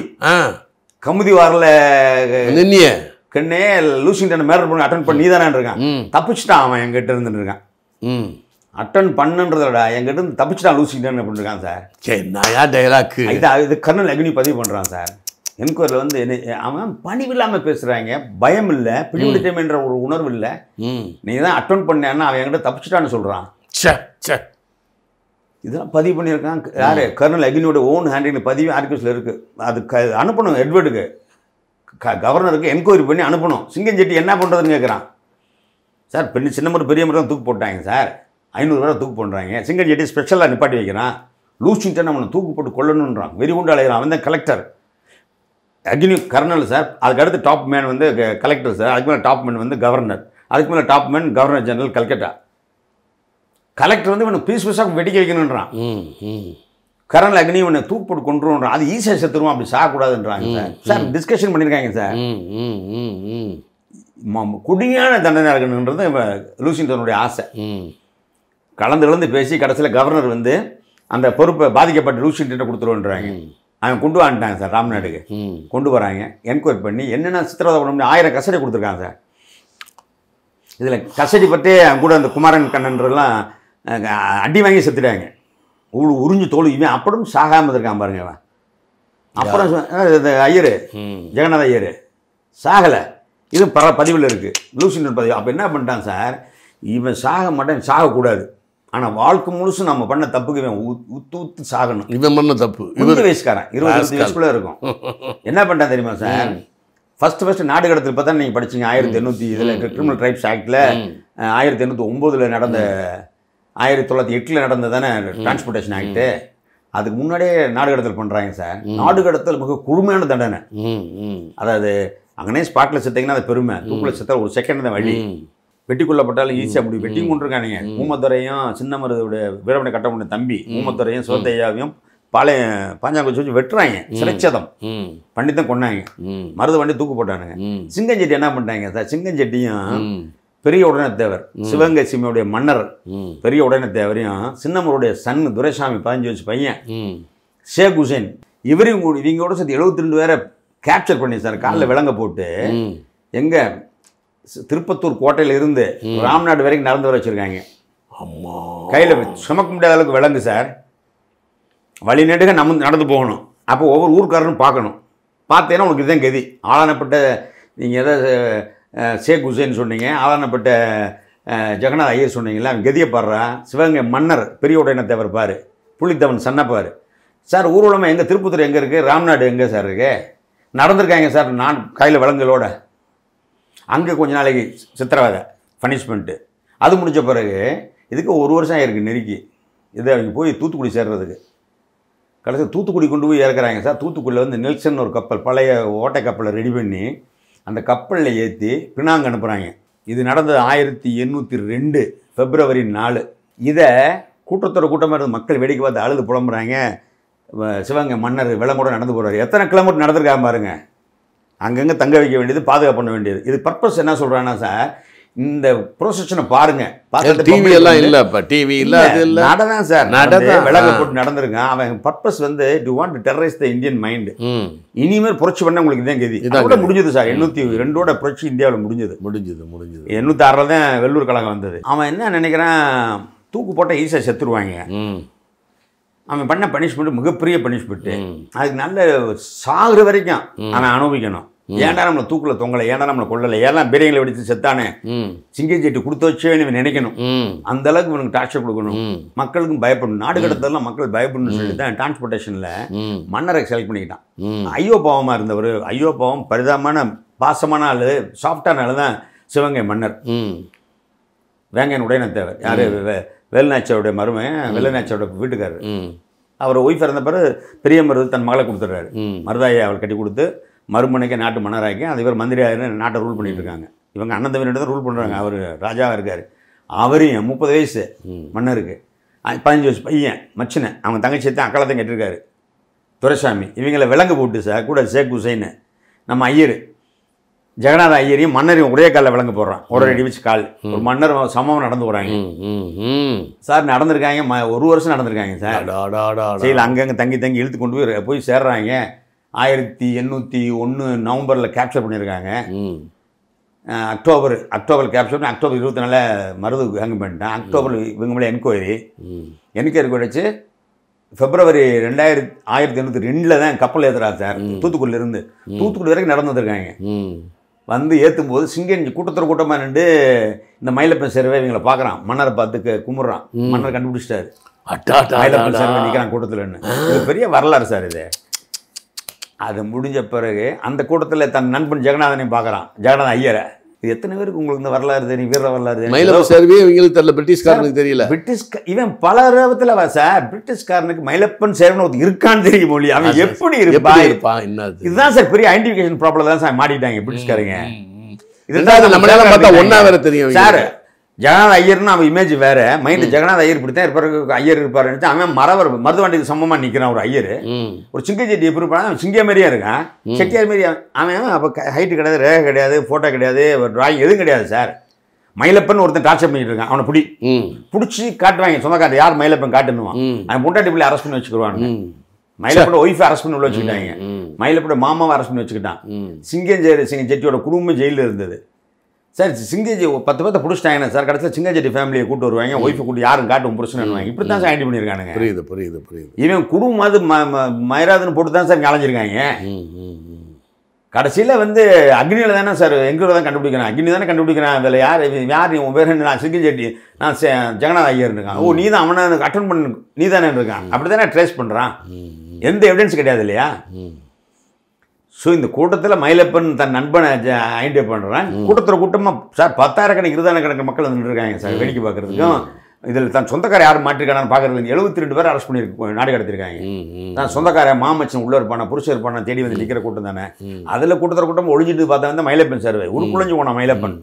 கமுதி வாரில் நின்னிய கண்ணே லூசிங்டன் மேரர் பண்ணி அட்டன் பண்ணி நீ தானே இருக்கான் தப்பிச்சிட்டான் அவன் என்கிட்ட இருந்துருக்கான் இருக்கான் அட்டன் பண்ணுன்றதடா என்கிட்ட இருந்து தப்பிச்சிட்டான் லூசிங்டன் அப்படின்னு இருக்கான் சார் சரி நான் டைலாக் இது இது கர்னல் அக்னி பதிவு பண்ணுறான் சார் என்கொயரில் வந்து என்ன அவன் பணிவு இல்லாமல் பேசுகிறாங்க பயம் இல்லை என்ற ஒரு உணர்வு இல்லை நீ தான் அட்டன் பண்ணேன்னா அவன் என்கிட்ட தப்பிச்சிட்டான்னு சொல்கிறான் சே சே இதெல்லாம் பதிவு பண்ணியிருக்கான் யார் கர்னல் அகினியோட ஓன் ஹேண்டிங் பதிவு ஆர்கியூஸில் இருக்குது அது க அனுப்பணும் எட்வர்டுக்கு க கவர்னருக்கு என்கொயரி பண்ணி அனுப்பணும் சிங்கஞ்செட்டி என்ன பண்ணுறதுன்னு கேட்குறான் சார் பெண்ணு சின்ன முறை பெரிய முறை தான் தூக்கு போட்டாங்க சார் ஐநூறுபா தூக்கு பண்ணுறாங்க சிங்கஞ்செட்டி ஸ்பெஷலாக நிப்பாட்டி வைக்கிறான் லூசிங்டன் அவனை தூக்கு போட்டு கொள்ளணுன்றான் வெறி கொண்டு அலைகிறான் அவன் தான் கலெக்டர் அக்னி கர்னல் சார் அதுக்கடுத்து டாப் மேன் வந்து கலெக்டர் சார் அதுக்கு மேலே டாப் மேன் வந்து கவர்னர் அதுக்கு மேலே top man governor general Calcutta collector வந்து இவனை பீஸ் பீஸாக வெடிக்க வைக்கணுன்றான் கரண்ட் அக்னி உன்னை தூக்கு போட்டு அது ஈஸியாக செத்துருவோம் அப்படி சாகக்கூடாதுன்றாங்க சார் டிஸ்கஷன் பண்ணியிருக்காங்க சார் குடியான தண்டனை இருக்கணுன்றது லூசிங்டனுடைய ஆசை கலந்து கலந்து பேசி கடைசியில் கவர்னர் வந்து அந்த பொறுப்பை பாதிக்கப்பட்ட லூசிங்டன் கொடுத்துருவோன்றாங்க அவன் கொண்டு வாங்கிட்டாங்க சார் ராம்நாடுக்கு கொண்டு வராங்க என்கொயரி பண்ணி என்னென்ன சித்திரவதை பண்ண ஆயிரம் கஸ்டடி கொடுத்துருக்காங்க சார் இதில் கஸ்டடி பற்றி அவங்க கூட அந்த குமாரன் கண்ணன்றெல்லாம் அடி வாங்கி செத்துட்டாங்க இவ்வளோ உறிஞ்சு தோல் இவன் அப்படும் சாகாமல் இருக்கான் பாருங்க அவன் அப்புறம் ஐயர் ஜெகநாத ஐயர் சாகலை இது பல பதிவில் இருக்குது லூசின் பதிவு அப்போ என்ன பண்ணிட்டான் சார் இவன் சாக மாட்டேன் சாகக்கூடாது ஆனால் வாழ்க்கை முழுசும் நம்ம பண்ண தப்புக்கு உத்து உத்து சாகணும் இவன் பண்ண தப்பு இருபது வயசுக்காரன் இருபது வயசுக்குள்ளே இருக்கும் என்ன பண்ணிட்டேன் தெரியுமா சார் ஃபஸ்ட்டு ஃபஸ்ட்டு நாடு கடத்தில் பார்த்தா நீங்கள் படிச்சிங்க ஆயிரத்தி எண்ணூற்றி இதில் கிரிமினல் ட்ரைப்ஸ் ஆக்டில் ஆயிரத்தி எண்ணூற்றி ஒம்பதில் நடந்த ஆயிரத்தி தொள்ளாயிரத்தி எட்டில் நடந்த தானே டிரான்ஸ்போர்ட்டேஷன் ஆக்ட்டு அதுக்கு முன்னாடியே நாடு கடத்தல் பண்ணுறாங்க சார் நாடு கடத்தல் மிக குழுமையான தண்டனை அதாவது அங்கனே ஸ்பாட்டில் செத்தீங்கன்னா அது பெருமை தூக்கில் செத்தால் ஒரு செகண்ட் தான் வழி வெட்டி கொள்ளப்பட்டாலும் ஈஸியாக முடியும் வெட்டி கொண்டிருக்கானுங்க ஊமத்துறையும் வீரமனை கட்ட கட்டமுடைய தம்பி ஊமத்துறையும் சோத்தையாவையும் பாளையம் பாஞ்சாங்குச்சி வச்சு வெட்டுறாங்க சிறைச்சதம் பண்ணி தான் கொண்டாங்க மருது வண்டி தூக்கு போட்டானுங்க சிங்கஞ்செட்டி என்ன பண்ணிட்டாங்க சார் சிங்கஞ்செட்டியும் பெரிய உடனே தேவர் சிவகங்கை சிமியுடைய மன்னர் பெரிய உடனே தேவரையும் சின்னமருடைய சன் துரைசாமி பதிஞ்சு வச்சு பையன் ஷேக் ஹுசைன் இவரையும் இவங்களோட சேர்த்து எழுபத்தி ரெண்டு பேரை கேப்சர் பண்ணி சார் காலில் விலங்க போட்டு எங்கே திருப்பத்தூர் கோட்டையில் இருந்து ராம்நாடு வரைக்கும் நடந்து வர வச்சுருக்காங்க அம்மா கையில் சுமக்க முடியாத அளவுக்கு விலங்கு சார் வழிநெடுக நம்ம நடந்து போகணும் அப்போ ஒவ்வொரு ஊருக்காரனும் பார்க்கணும் பார்த்தேன்னா உனக்கு இதுதான் கதி ஆளானப்பட்ட நீங்கள் எதை ஷேக் ஹுசைன் சொன்னீங்க ஆளானப்பட்ட ஜெகநாத் ஐயர் சொன்னீங்களே அவன் கதியை பாடுறான் சிவகங்கை மன்னர் பெரிய இனத்தவர் பாரு புள்ளித்தவன் சன்னப்பார் சார் ஊர்வலமாக எங்கே திருப்பத்தூர் எங்கே இருக்குது ராம்நாடு எங்கே சார் இருக்குது நடந்திருக்காங்க சார் நான் கையில் விலங்குகளோட அங்கே கொஞ்ச நாளைக்கு சித்திரவதை பனிஷ்மெண்ட்டு அது முடிஞ்ச பிறகு இதுக்கு ஒரு வருஷம் ஆகிருக்கு நெருக்கி இது அவங்க போய் தூத்துக்குடி சேர்றதுக்கு கடைசி தூத்துக்குடி கொண்டு போய் இறக்குறாங்க சார் தூத்துக்குடியில் வந்து நெல்சன் ஒரு கப்பல் பழைய ஓட்டை கப்பலை ரெடி பண்ணி அந்த கப்பலில் ஏற்றி பினாங்க அனுப்புகிறாங்க இது நடந்தது ஆயிரத்தி எண்ணூற்றி ரெண்டு ஃபெப்ரவரி நாலு இதை கூட்டத்தோட கூட்டமாக இருந்து மக்கள் வேடிக்கை பார்த்து அழுது புலம்புறாங்க சிவங்க மன்னர் விலங்கோட நடந்து போகிறார் எத்தனை கிலோமீட்டர் நடந்திருக்காங்க பாருங்கள் அங்கங்கே தங்க வைக்க வேண்டியது பாதுகாப்பு பண்ண வேண்டியது இது பர்பஸ் என்ன சொல்கிறேன்னா சார் இந்த ப்ரொசஷனை பாருங்க டிவி எல்லாம் இல்லை இப்போ டிவி இல்லை அது இல்லை சார் நடனம் விலக போட்டு நடந்திருங்க அவன் பர்பஸ் வந்து to want to terrorise the Indian mind இனிமேல் புரட்சி பண்ண உங்களுக்கு இதான் கதி இதோட முடிஞ்சது சார் எண்ணூற்றி ரெண்டோட புரட்சி இந்தியாவில் முடிஞ்சது முடிஞ்சது முடிஞ்சது எண்ணூற்றி ஆறில் தான் வெள்ளூர் கழகம் வந்தது அவன் என்ன நினைக்கிறான் தூக்கு போட்டால் ஈஸியாக செத்துருவாங்க அவன் பண்ண பனிஷ்மெண்ட் மிகப்பெரிய பனிஷ்மெண்ட்டு அதுக்கு நல்ல சாகுற வரைக்கும் அவன் அனுபவிக்கணும் ஏன்டா நம்மளை தூக்கில் தொங்கலை ஏன்டா நம்மளை கொள்ளலை ஏன்னா பிரியங்களை வெடித்து செத்தானே சீட்டு கொடுத்து வச்சே இவன் நினைக்கணும் அந்த அளவுக்கு இவனுக்கு டார்ச்சர் கொடுக்கணும் மக்களுக்கும் பயப்படணும் நாடு கடத்தலாம் மக்கள் பயப்படணும்னு சொல்லி தான் டிரான்ஸ்போர்ட்டேஷனில் மன்னரை செலக்ட் பண்ணிக்கிட்டான் ஐயோ பாவமாக இருந்தவர் ஐயோ பாவம் பரிதாபமான பாசமான ஆள் சாஃப்டான ஆள் தான் சிவகங்கை மன்னர் வேங்கையன் உடையன தேவர் யார் வேலுநாச்சியாருடைய மருமகன் வேலுநாச்சியாரோட வீட்டுக்காரர் அவர் ஒய்ஃப் இறந்த பிறகு பெரிய மருது தன் மகளை கொடுத்துட்றாரு மருதாயை அவள் கட்டி கொடுத்து மறுமனைக்கு நாட்டு மன்னராக்கி அது இவர் மந்திரியாக நாட்டை ரூல் பண்ணிட்டு இருக்காங்க இவங்க அண்ணன் தான் ரூல் பண்ணுறாங்க அவர் ராஜாவாக இருக்கார் அவரையும் முப்பது வயசு மன்னருக்கு பதினஞ்சு வயசு பையன் மச்சினை அவங்க தங்கச்சி தான் அக்காலத்தையும் கட்டிருக்காரு துரைசாமி இவங்கள விலங்கு போட்டு சார் கூட ஷேக் ஹுசைனு நம்ம ஐயர் ஜெகநாத ஐயரையும் மன்னரையும் ஒரே காலில் விளங்க போடுறான் உடனே வச்சு கால் ஒரு மன்னர் சமம் நடந்து போகிறாங்க சார் நடந்திருக்காங்க ம ஒரு வருஷம் நடந்திருக்காங்க சார் சரி அங்கங்கே தங்கி தங்கி இழுத்து கொண்டு போய் போய் சேர்றாங்க ஆயிரத்தி எண்ணூற்றி ஒன்று நவம்பரில் கேப்சர் பண்ணியிருக்காங்க அக்டோபர் அக்டோபர் கேப்சர் பண்ணி அக்டோபர் இருபத்தி நாலில் மருது ஹேங் பண்ணிட்டேன் அக்டோபர் இவங்க மேலே என்கொயரி என்கொயரி கிடைச்சி பிப்ரவரி ரெண்டாயிரத்தி ஆயிரத்தி எண்ணூற்றி ரெண்டில் தான் கப்பல் ஏற்றுறா சார் தூத்துக்குடியிலேருந்து தூத்துக்குடி வரைக்கும் நடந்து வந்திருக்காங்க வந்து ஏற்றும் போது சிங்கன் கூட்டத்தில் கூட்டமாக நின்று இந்த மயிலப்பன் சேர்வை இவங்களை பார்க்குறான் மன்னரை பார்த்து கும்பிட்றான் மன்னர் கண்டுபிடிச்சிட்டாரு மயிலப்பன் சேர்வை நிற்கிறான் கூட்டத்தில்ன்னு இது பெரிய வரலாறு சார் இது அது முடிஞ்ச பிறகு அந்த கூட்டத்தில் தன் நண்பன் ஜெகநாதனையும் பார்க்குறான் ஜெகநாதன் ஐயரை இது எத்தனை பேருக்கு உங்களுக்கு இந்த வரலாறு தெரியும் வீர வரலாறு தெரியும் மயிலப்ப இவங்களுக்கு தெரியல பிரிட்டிஷ்காரனுக்கு தெரியல பிரிட்டிஷ் இவன் பல ரூபத்தில் வா சார் பிரிட்டிஷ்காரனுக்கு மயிலப்பன் சேர்வன் ஒரு இருக்கான்னு தெரியும் மொழி அவன் எப்படி இருப்பான் இருப்பான் என்ன இதுதான் சார் பெரிய ஐடென்டிஃபிகேஷன் ப்ராப்ளம் தான் சார் மாட்டிட்டாங்க பிரிட்டிஷ்காரங்க இதுதான் நம்மளால பார்த்தா ஒன்றா வேற தெரியும் சார் ஜெகநாத் ஐயர்னு அவன் இமேஜ் வேறு மைண்டில் ஜெகநாத் ஐயர் இப்படி தான் இருப்பார் ஐயர் இருப்பாருன்னு அவன் மரவர் மருதுவாண்டிக்கு சமமாக நிற்கிறான் ஒரு ஐயர் ஒரு சிங்க செட்டி எப்படி இருப்பான் அவன் சிங்கிய மாதிரியே இருக்கான் செட்டியார் மாரி அவன் அப்போ ஹைட்டு கிடையாது ரேகை கிடையாது ஃபோட்டோ கிடையாது ட்ராயிங் எதுவும் கிடையாது சார் மயிலப்பன் ஒருத்தன் டார்ச்சர் பண்ணிட்டு இருக்கான் அவனை பிடி பிடிச்சி காட்டுவாங்க சொந்தக்காரர் யார் மயிலப்பன் காட்டுன்னுவான் அவன் முண்டாட்டி பிள்ளை அரெஸ்ட் பண்ணி வச்சுக்கிடுவானுங்க மயிலப்பட ஒய்ஃப் அரெஸ்ட் பண்ணி உள்ள வச்சுக்கிட்டாங்க மயிலப்பட மாமாவை அரெஸ்ட் பண்ணி வச்சுக்கிட்டான் சிங்கம் சிங்க செட்டியோட குடும்பம் ஜெயிலில் இருந்தது சார் சிங்கஜி பத்து பத்து பிடிச்சிட்டாங்க சார் கடைசியில் சிங்கஜெட்டி ஃபேமிலியை கூட்டு வருவாங்க ஒய்ஃபை கூட்டி யாரும் காட்டும் புருஷனுவாங்க இப்படி தான் சார் ஐடி பண்ணியிருக்கானுங்க புரியுது புரியுது புரியுது இவன் அது மயராதுன்னு போட்டு தான் சார் அலைஞ்சிருக்காங்க கடைசியில் வந்து அக்னியில் தானே சார் எங்கூர் தான் கண்டுபிடிக்கிறான் அக்னி தானே கண்டுபிடிக்கிறான் அதில் யார் யார் உன் பேர் நான் சிங்கஜெட்டி நான் ஜெகநாத் ஐயர் இருக்கான் ஓ நீ தான் அவனை அட்டன் பண்ணு நீ தானே இருக்கான் அப்படி தானே ட்ரேஸ் பண்ணுறான் எந்த எவிடன்ஸ் கிடையாது இல்லையா ஸோ இந்த கூட்டத்தில் மயிலப்பன் தன் நண்பனை ஐடென்டிஃபை பண்ணுறேன் கூட்டத்தில் கூட்டமாக சார் பத்தாயிரக்கணக்கு இருபதாயிரக்கணக்கு மக்கள் இருக்காங்க சார் வேடிக்கை பார்க்குறதுக்கும் இதில் தன் சொந்தக்கார யாரும் மாற்றிருக்காங்கன்னு பார்க்குறது எழுபத்தி ரெண்டு பேர் அரெஸ்ட் பண்ணியிருக்கு நாடு கடத்திருக்காங்க தான் சொந்தக்கார மாமச்சன் உள்ள இருப்பானா புருஷர் இருப்பானா தேடி வந்து நிற்கிற கூட்டம் தானே அதில் கூட்டத்தில் கூட்டம் ஒழிஞ்சிட்டு பார்த்தா வந்து மயிலப்பன் சார் உருக்குழஞ்சு போனான் மயிலப்பன்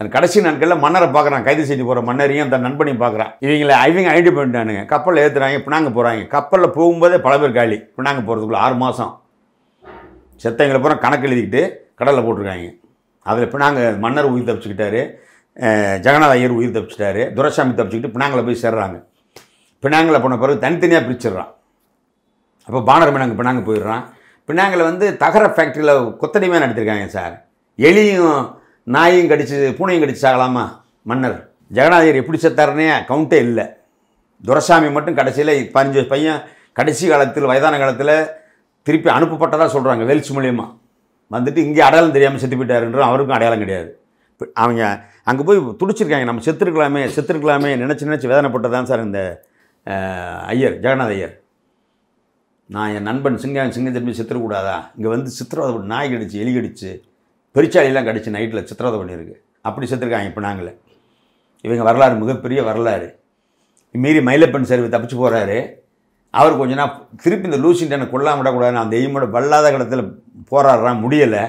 தன் கடைசி நாட்களில் மன்னரை பார்க்குறான் கைது செஞ்சு போகிற மன்னரையும் தன் நண்பனையும் பார்க்குறான் இவங்களை இவங்க ஐடி பண்ணிட்டானுங்க கப்பலில் ஏற்றுறாங்க பினாங்க போகிறாங்க கப்பலில் போகும்போதே பல பேர் காலி பினாங்க போகிறதுக்குள்ள ஆறு மாதம் செத்தவங்களை பூரா கணக்கு எழுதிக்கிட்டு கடலில் போட்டிருக்காங்க அதில் பினாங்க மன்னர் உயிர் தப்பிச்சுக்கிட்டாரு ஜெகநாத ஐயர் உயிர் தப்பிச்சிட்டாரு துரசாமி தப்பிச்சுக்கிட்டு பினாங்களை போய் சேர்றாங்க பினாங்களை போன பிறகு தனித்தனியாக பிரிச்சிடுறான் அப்போ பானர் பினாங்க பினாங்க போயிடுறான் பினாங்களை வந்து தகர ஃபேக்ட்ரியில் கொத்தடிமையாக நடத்திருக்காங்க சார் எலியும் நாயும் கடிச்சு பூனையும் கடிச்சு சாகலாமா மன்னர் ஜெகநாதர் எப்படி செத்தாருனே கவுண்டே இல்லை துரசாமி மட்டும் கடைசியில் பதினஞ்சு பையன் கடைசி காலத்தில் வயதான காலத்தில் திருப்பி அனுப்பப்பட்டதாக சொல்கிறாங்க வெல்ஸ் மூலியமாக வந்துட்டு இங்கே அடையாளம் தெரியாமல் செத்து போயிட்டாருன்ற அவருக்கும் அடையாளம் கிடையாது அவங்க அங்கே போய் துடிச்சிருக்காங்க நம்ம செத்துருக்கலாமே செத்துருக்கலாமே நினச்சி நினச்சி தான் சார் இந்த ஐயர் ஜெகநாத் ஐயர் நான் என் நண்பன் சிங்கம் சிங்க திரும்பி சித்திரக்கூடாதா இங்கே வந்து சித்திரவதை பண்ணி நாய் கடிச்சு எலி கடிச்சு பெரிச்சாலையெல்லாம் கடிச்சு நைட்டில் சித்திரவதை பண்ணியிருக்கு அப்படி செத்துருக்காங்க இப்போ நாங்களே இவங்க வரலாறு மிகப்பெரிய வரலாறு மீறி மயிலப்பன் சேர்வு தப்பிச்சு போகிறாரு அவர் கொஞ்ச நாள் திருப்பி இந்த லூசிண்டனை கொள்ளாம விடக்கூடாதுன்னு அந்த எய்மோட வல்லாத கடத்தில் போராடுறான் முடியலை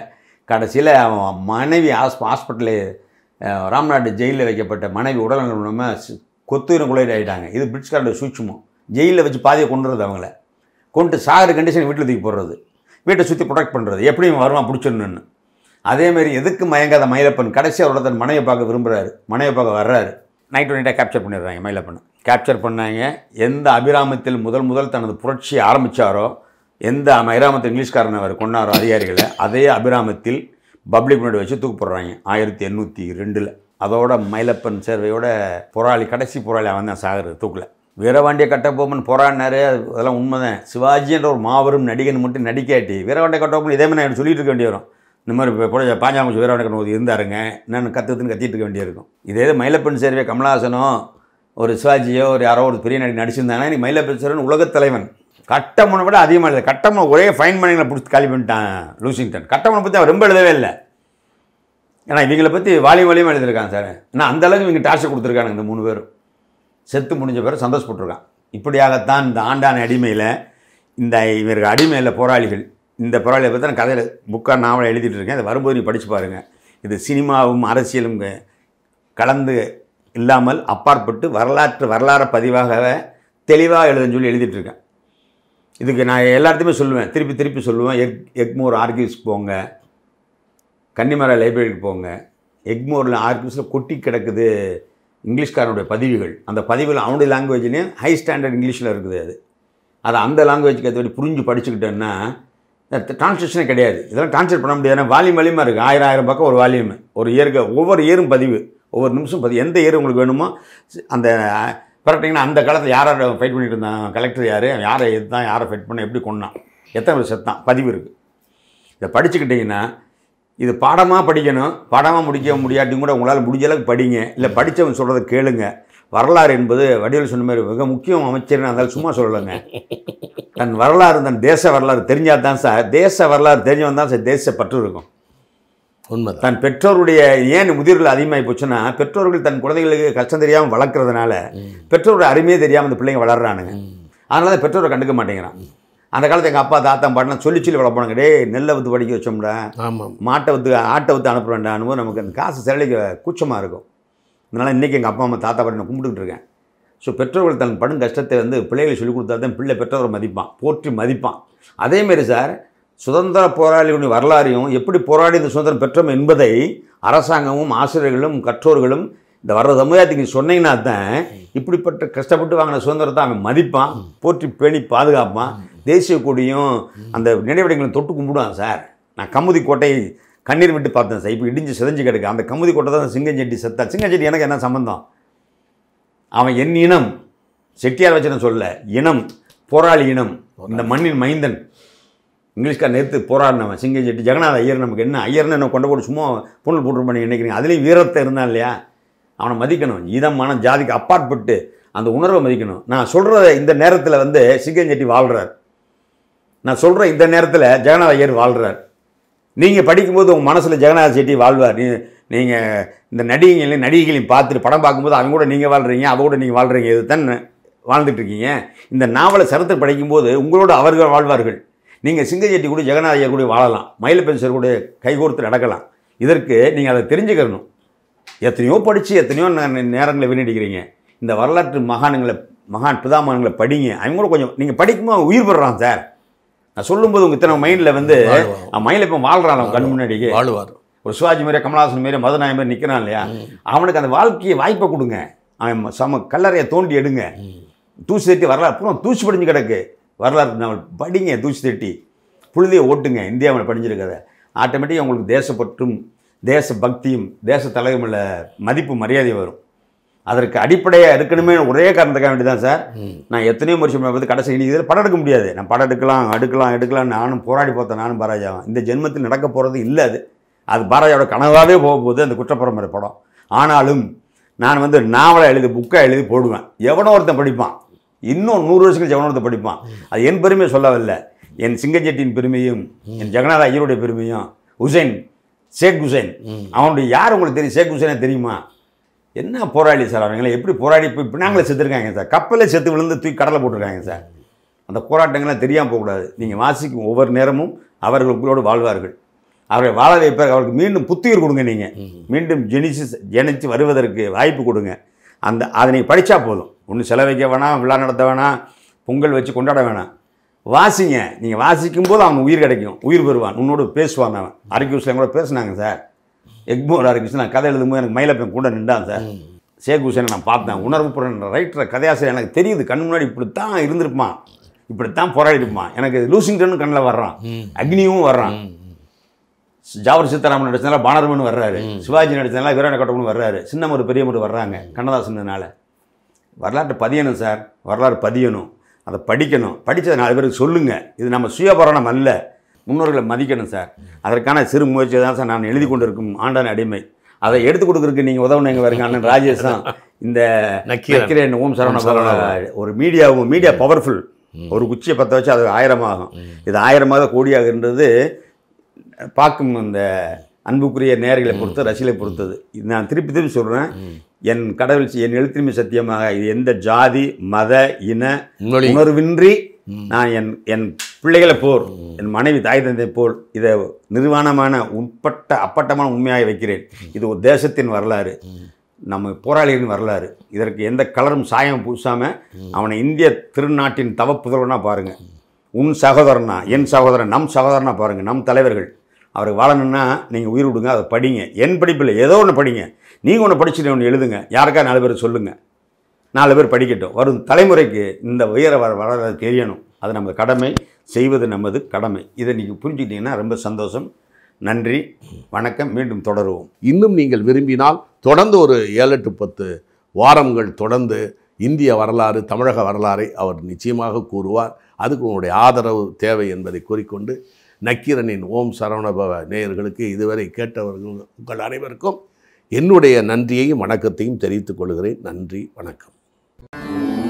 கடைசியில் அவன் மனைவி ஹாஸ் ஹாஸ்பிட்டலு ராம்நாடு ஜெயிலில் வைக்கப்பட்ட மனைவி உடல்நலம் கொத்துயிரம் குளிர் ஆகிட்டாங்க இது பிரிட்டிஷ்காரோட சூட்சமும் ஜெயிலில் வச்சு பாதியை கொண்டுறது அவங்கள கொண்டு சாகிற கண்டிஷன் வீட்டில் தூக்கி போடுறது வீட்டை சுற்றி ப்ரொடெக்ட் பண்ணுறது எப்படியும் வருவான் பிடிச்சிடணுன்னு அதேமாரி எதுக்கு மயங்காத மயிலப்பன் கடைசியாக ஒருத்தன் இடத்துல மனைவி பார்க்க விரும்புகிறாரு மனைவி பார்க்க வர்றாரு நைட் நைட்டாக கேப்சர் பண்ணிடுறாங்க பண்ண கேப்சர் பண்ணாங்க எந்த அபிராமத்தில் முதல் முதல் தனது புரட்சியை ஆரம்பித்தாரோ எந்த அபிராமத்தில் இங்கிலீஷ்காரன் அவர் கொண்டாரோ அதிகாரிகளை அதே அபிராமத்தில் பப்ளிக் முன்னாடி வச்சு தூக்கு போடுறாங்க ஆயிரத்தி எண்ணூற்றி ரெண்டில் அதோட மயிலப்பன் சேர்வையோட போராளி கடைசி போராளி அவன் தான் சாகிறது தூக்கில் வீரவாண்டிய கட்டபொம்மன் போராடினாரு அதெல்லாம் உண்மைதான் சிவாஜின்ற ஒரு மாபெரும் நடிகன் மட்டும் நடிக்காட்டி வீரவாண்டிய கட்டபொம்மன் இதே மாதிரி நான் சொல்லிட்டு இருக்க வேண்டிய வரும் இந்த மாதிரி இப்போ புடவை பாஞ்சாங்குச்சி வீரவணக்கன் ஒரு இருந்தாருங்க என்னென்னு கற்றுத்துன்னு கத்திட்டு இருக்க இருக்கும் இதே இது மயிலப்பெண் சேர்வே ஒரு சிவாஜியோ ஒரு யாரோ ஒரு பெரிய நடிகை நடிச்சிருந்தாங்கன்னா நீ மயிலப்பன் சேர்வன் உலகத் தலைவன் கட்டமனை விட அதிகமாக இல்லை கட்டமனை ஒரே ஃபைன் மணிகளை பிடிச்சி காலி பண்ணிட்டான் லூசிங்டன் கட்டமனை பற்றி அவன் ரொம்ப எழுதவே இல்லை ஏன்னா இவங்களை பற்றி வாலி வாலியும் எழுதியிருக்காங்க சார் ஆனால் அந்தளவுக்கு இவங்க டார்ச்சர் கொடுத்துருக்காங்க இந்த மூணு பேரும் செத்து முடிஞ்ச பிறகு சந்தோஷப்பட்டுருக்கான் இப்படியாகத்தான் இந்த ஆண்டான அடிமையில் இந்த இவர்கள் அடிமையில் போராளிகள் இந்த பரவாயில்ல பற்றி நான் கதையில் புக்காக நாவலை எழுதிட்டு இருக்கேன் அதை வரும்போது நீ படித்து பாருங்கள் இது சினிமாவும் அரசியலும் கலந்து இல்லாமல் அப்பாற்பட்டு வரலாற்று வரலாறு பதிவாக தெளிவாக எழுதுன்னு சொல்லி எழுதிட்டுருக்கேன் இதுக்கு நான் எல்லாத்தையுமே சொல்லுவேன் திருப்பி திருப்பி சொல்லுவேன் எக் எக்மோர் ஆர்கிவ்ஸ் போங்க கன்னிமர லைப்ரரிக்கு போங்க எக்மோரில் ஆர்கிவ்ஸில் கொட்டி கிடக்குது இங்கிலீஷ்காரனுடைய பதிவுகள் அந்த பதிவில் அவனுடைய லாங்குவேஜ்லேயும் ஹை ஸ்டாண்டர்ட் இங்கிலீஷில் இருக்குது அது அதை அந்த லாங்குவேஜ்க்கு ஏற்றபடி புரிஞ்சு படிச்சுக்கிட்டேன்னா டிரான்ஸ்லேஷனே கிடையாது இதெல்லாம் ட்ரான்ஸ்லேட் பண்ண முடியாது ஏன்னா வால்யூம் வால்யூமாக இருக்குது ஆயிரம் ஆயிரம் பக்கம் ஒரு வால்யூம் ஒரு இயருக்கு ஒவ்வொரு இயரும் பதிவு ஒவ்வொரு நிமிஷம் பதிவு எந்த இயர் உங்களுக்கு வேணுமோ அந்த பரட்டிங்கன்னா அந்த காலத்தில் யாரை ஃபைட் பண்ணிட்டு இருந்தான் கலெக்டர் யார் யாரை இதுதான் யாரை ஃபைட் பண்ண எப்படி கொண்டான் எத்தனை பேர் செத்தான் பதிவு இருக்குது இதை படிச்சுக்கிட்டிங்கன்னா இது பாடமாக படிக்கணும் பாடமாக முடிக்க முடியாட்டிங்கூட கூட உங்களால் முடிஞ்ச அளவுக்கு படிங்க இல்லை படித்தவன் சொல்கிறத கேளுங்கள் வரலாறு என்பது வடிவில் சொன்ன மாதிரி மிக முக்கியம் அமைச்சர்னு அதனால் சும்மா சொல்லலைங்க தன் வரலாறு தன் தேச வரலாறு தெரிஞ்சால் தான் சார் தேச வரலாறு தெரிஞ்சவன் தான் சார் தேச பற்று இருக்கும் உண்மை தன் பெற்றோருடைய ஏன் முதிர்கள் அதிகமாகி போச்சுன்னா பெற்றோர்கள் தன் குழந்தைகளுக்கு கஷ்டம் தெரியாமல் வளர்க்குறதுனால பெற்றோருடைய அருமையே தெரியாமல் அந்த பிள்ளைங்க வளர்றானுங்க அதனால தான் பெற்றோரை கண்டுக்க மாட்டேங்கிறான் அந்த காலத்து எங்கள் அப்பா தாத்தா பாட்டினா சொல்லி சொல்லி வளர்ப்பானுங்க டே நெல்லை வித்து படிக்க வச்சோம்டா ஆமாம் மாட்டை வித்து ஆட்டை வித்து அனுப்ப வேண்டாம் நமக்கு அந்த காசு செலவிக்க கூச்சமாக இருக்கும் அதனால் இன்றைக்கி எங்கள் அப்பா அம்மா தாத்தா பாட்டி நான் கும்பிட்டுக்கிட்டு இருக்கேன் ஸோ பெற்றோர்கள் தன் படும் கஷ்டத்தை வந்து பிள்ளைகளை சொல்லிக் கொடுத்தா தான் பிள்ளை பெற்றோரை மதிப்பான் போற்றி மதிப்பான் அதேமாரி சார் சுதந்திர போராளிகளுடைய வரலாறையும் எப்படி போராடி இந்த சுதந்திரம் பெற்றோம் என்பதை அரசாங்கமும் ஆசிரியர்களும் கற்றோர்களும் இந்த வர்ற சமுதாயத்துக்கு சொன்னீங்கன்னா தான் இப்படிப்பட்ட கஷ்டப்பட்டு வாங்கின சுதந்திரத்தை அவன் மதிப்பான் போற்றி பேணி பாதுகாப்பான் தேசிய கொடியும் அந்த நினைவிடங்களும் தொட்டு கும்பிடுவான் சார் நான் கமுதி கோட்டை கண்ணீர் விட்டு பார்த்தேன் சார் இப்போ இடிஞ்சு சிதஞ்சு கிடக்கு அந்த கமுதி கொட்டை தான் சிங்கம் செட்டி செத்தா சிங்கம் செட்டி எனக்கு என்ன சம்மந்தம் அவன் என் இனம் செட்டியார் வச்சன சொல்ல இனம் போராளி இனம் இந்த மண்ணின் மைந்தன் இங்கிலீஷ்கார் நேற்று போராடினவன் சிங்க செட்டி ஜெகநாத ஐயர் நமக்கு என்ன ஐயர்னு என்ன கொண்ட போட்டு சும்மா பொண்ணு போட்டுருப்பேன் பண்ணி நினைக்கிறீங்க அதுலேயும் வீரத்தை இருந்தான் இல்லையா அவனை மதிக்கணும் இதம் மனம் ஜாதிக்கு அப்பாற்பட்டு அந்த உணர்வை மதிக்கணும் நான் சொல்கிற இந்த நேரத்தில் வந்து சிங்கஞ்செட்டி வாழ்கிறார் நான் சொல்கிற இந்த நேரத்தில் ஜெகநாத ஐயர் வாழ்கிறார் நீங்கள் படிக்கும்போது உங்கள் மனசில் ஜெகநாத செட்டி வாழ்வார் நீங்கள் இந்த நடிகைகளையும் நடிகைகளையும் பார்த்துட்டு படம் பார்க்கும்போது அவங்க கூட நீங்கள் வாழ்கிறீங்க அவங்க கூட நீங்கள் வாழ்கிறீங்க இது தான் வாழ்ந்துட்டுருக்கீங்க இந்த நாவலை சரத்தை படிக்கும்போது உங்களோட அவர்கள் வாழ்வார்கள் நீங்கள் செட்டி கூட ஜெகநாதையர் கூட வாழலாம் பென்சர் கூட கைகோர்த்து நடக்கலாம் இதற்கு நீங்கள் அதை தெரிஞ்சுக்கணும் எத்தனையோ படித்து எத்தனையோ நேரங்களை வீணடிக்கிறீங்க இந்த வரலாற்று மகானுங்களை மகான் பிதாமகன்களை படிங்க அவங்க கூட கொஞ்சம் நீங்கள் படிக்கும்போது உயிர் படுறான் சார் நான் சொல்லும்போது உங்கள் இத்தனை மைண்டில் வந்து மைண்டில் இப்போ வாழ்கிறான் அவன் கண் முன்னாடி வாழ்வார் ஒரு சிவாஜி மாரி கமலஹாசன் மாரி மதநாய மாரி நிற்கிறான் இல்லையா அவனுக்கு அந்த வாழ்க்கையை வாய்ப்பை கொடுங்க அவன் சம கல்லறையை தோண்டி எடுங்க தூசி தட்டி வரலாறு அப்புறம் தூசி படிஞ்சு கிடக்கு வரலாறு நம்ம படிங்க தூசி தட்டி புழுதியை ஓட்டுங்க இந்தியாவில் படிஞ்சிருக்கிறத ஆட்டோமேட்டிக்காக உங்களுக்கு தேசப்பற்றும் தேச பக்தியும் தேச தலைமையில் மதிப்பு மரியாதை வரும் அதற்கு அடிப்படையாக இருக்கணுமே ஒரே காரணத்துக்காக வேண்டி தான் சார் நான் எத்தனையோ வருஷம் வந்து கடைசி இன்னைக்கு படம் எடுக்க முடியாது நான் படம் எடுக்கலாம் எடுக்கலாம் எடுக்கலாம் நானும் போராடி பார்த்தேன் நானும் பாராஜாவும் இந்த ஜென்மத்தில் நடக்க போகிறது இல்லை அது அது பாராஜாவோட கனவாகவே போகும்போது அந்த குற்றப்பரம்பரை படம் ஆனாலும் நான் வந்து நாவலை எழுதி புக்கை எழுதி போடுவேன் எவனோ ஒருத்தன் படிப்பான் இன்னும் நூறு வருஷங்கள் எவனோ ஒருத்தன் படிப்பான் அது என் பெருமையை சொல்லவில்லை என் சிங்கஞ்செட்டியின் பெருமையும் என் ஜெகநாத ஐயருடைய பெருமையும் ஹுசைன் ஷேக் ஹுசைன் அவனுடைய யார் உங்களுக்கு தெரியும் ஷேக் ஹுசைனா தெரியுமா என்ன போராளி சார் அவங்களே எப்படி போராடி போய் நாங்களே செத்துருக்காங்க சார் கப்பலே செத்து விழுந்து தூக்கி கடலை போட்டிருக்காங்க சார் அந்த போராட்டங்கள்லாம் தெரியாமல் போகக்கூடாது நீங்கள் வாசிக்கும் ஒவ்வொரு நேரமும் அவர்களுக்குள்ளோடு வாழ்வார்கள் அவரை வாழ வைப்பார் அவருக்கு மீண்டும் புத்துயிர் கொடுங்க நீங்கள் மீண்டும் ஜெனிச்சு ஜெனிச்சு வருவதற்கு வாய்ப்பு கொடுங்க அந்த அதை நீங்கள் படித்தா போதும் ஒன்று செலவைக்க வேணாம் விழா நடத்த வேணாம் பொங்கல் வச்சு கொண்டாட வேணாம் வாசிங்க நீங்கள் வாசிக்கும்போது அவன் உயிர் கிடைக்கும் உயிர் பெறுவான் உன்னோடு பேசுவான் அவன் அரைக்கூசில் கூட பேசினாங்க சார் எக்மோர் ஆரம்பிச்சு நான் கதை எழுதும்போது எனக்கு மயிலப்பன் கூட நின்றான் சார் சேக் ஹுசேனை நான் பார்த்தேன் உணர்வு புறன் ரைட்டரை கதையாசிரியர் எனக்கு தெரியுது கண் முன்னாடி இப்படி தான் இருந்திருப்பான் இப்படித்தான் போராடிருப்பான் எனக்கு லூசிங்டன் கண்ணில் வர்றான் அக்னியும் வர்றான் ஜாவர் சித்தராமன் நடிச்சதுனால பானர்மன் வர்றாரு சிவாஜி நடிச்சதுனால வீராண கட்டப்பன் வர்றாரு சின்னமரு பெரியமரு வர்றாங்க கண்ணதாசனால வரலாற்று பதியணும் சார் வரலாறு பதியணும் அதை படிக்கணும் படித்ததை நாலு பேருக்கு சொல்லுங்கள் இது நம்ம சுயபரணம் அல்ல முன்னோர்களை மதிக்கணும் சார் அதற்கான சிறு முயற்சி தான் சார் நான் எழுதி கொண்டு இருக்கும் ஆண்டான அடிமை அதை எடுத்து கொடுக்குறதுக்கு நீங்கள் உதவுனீங்க வருங்க அண்ணன் ராஜேஷ் தான் இந்த நக்கிரே ஓம் சரவண ஒரு மீடியாவும் மீடியா பவர்ஃபுல் ஒரு குச்சியை பற்ற வச்சு அது ஆயிரமாகும் இது ஆயிரமாக கோடியாகன்றது பார்க்கும் இந்த அன்புக்குரிய நேர்களை பொறுத்து ரசிகளை பொறுத்தது இது நான் திருப்பி திருப்பி சொல்கிறேன் என் கடவுள் என் எழுத்திரிமை சத்தியமாக இது எந்த ஜாதி மத இன உணர்வின்றி நான் என் என் பிள்ளைகளை போல் என் மனைவி தாய் தந்தை போல் இதை நிர்வாணமான உட்பட்ட அப்பட்டமான உண்மையாக வைக்கிறேன் இது ஒரு தேசத்தின் வரலாறு நம்ம போராளிகளின் வரலாறு இதற்கு எந்த கலரும் சாயம் பூசாமல் அவனை இந்திய திருநாட்டின் புதல்வனா பாருங்கள் உன் சகோதரனா என் சகோதரன் நம் சகோதரனா பாருங்கள் நம் தலைவர்கள் அவர் வாழணும்னா நீங்கள் உயிர் விடுங்க அதை படிங்க என் படிப்பில் ஏதோ ஒன்று படிங்க நீங்கள் ஒன்று படிச்சுட்டு ஒன்று எழுதுங்க யாருக்கா நாலு பேர் சொல்லுங்கள் நாலு பேர் படிக்கட்டும் வரும் தலைமுறைக்கு இந்த உயர வர வர தெரியணும் அது நமது கடமை செய்வது நமது கடமை இதை நீங்கள் புரிஞ்சுக்கிட்டிங்கன்னா ரொம்ப சந்தோஷம் நன்றி வணக்கம் மீண்டும் தொடருவோம் இன்னும் நீங்கள் விரும்பினால் தொடர்ந்து ஒரு ஏழு எட்டு பத்து வாரங்கள் தொடர்ந்து இந்திய வரலாறு தமிழக வரலாறை அவர் நிச்சயமாக கூறுவார் அதுக்கு உங்களுடைய ஆதரவு தேவை என்பதை கூறிக்கொண்டு நக்கீரனின் ஓம் சரவணபவ நேயர்களுக்கு இதுவரை கேட்டவர்கள் உங்கள் அனைவருக்கும் என்னுடைய நன்றியையும் வணக்கத்தையும் தெரிவித்துக் கொள்கிறேன் நன்றி வணக்கம் Amen.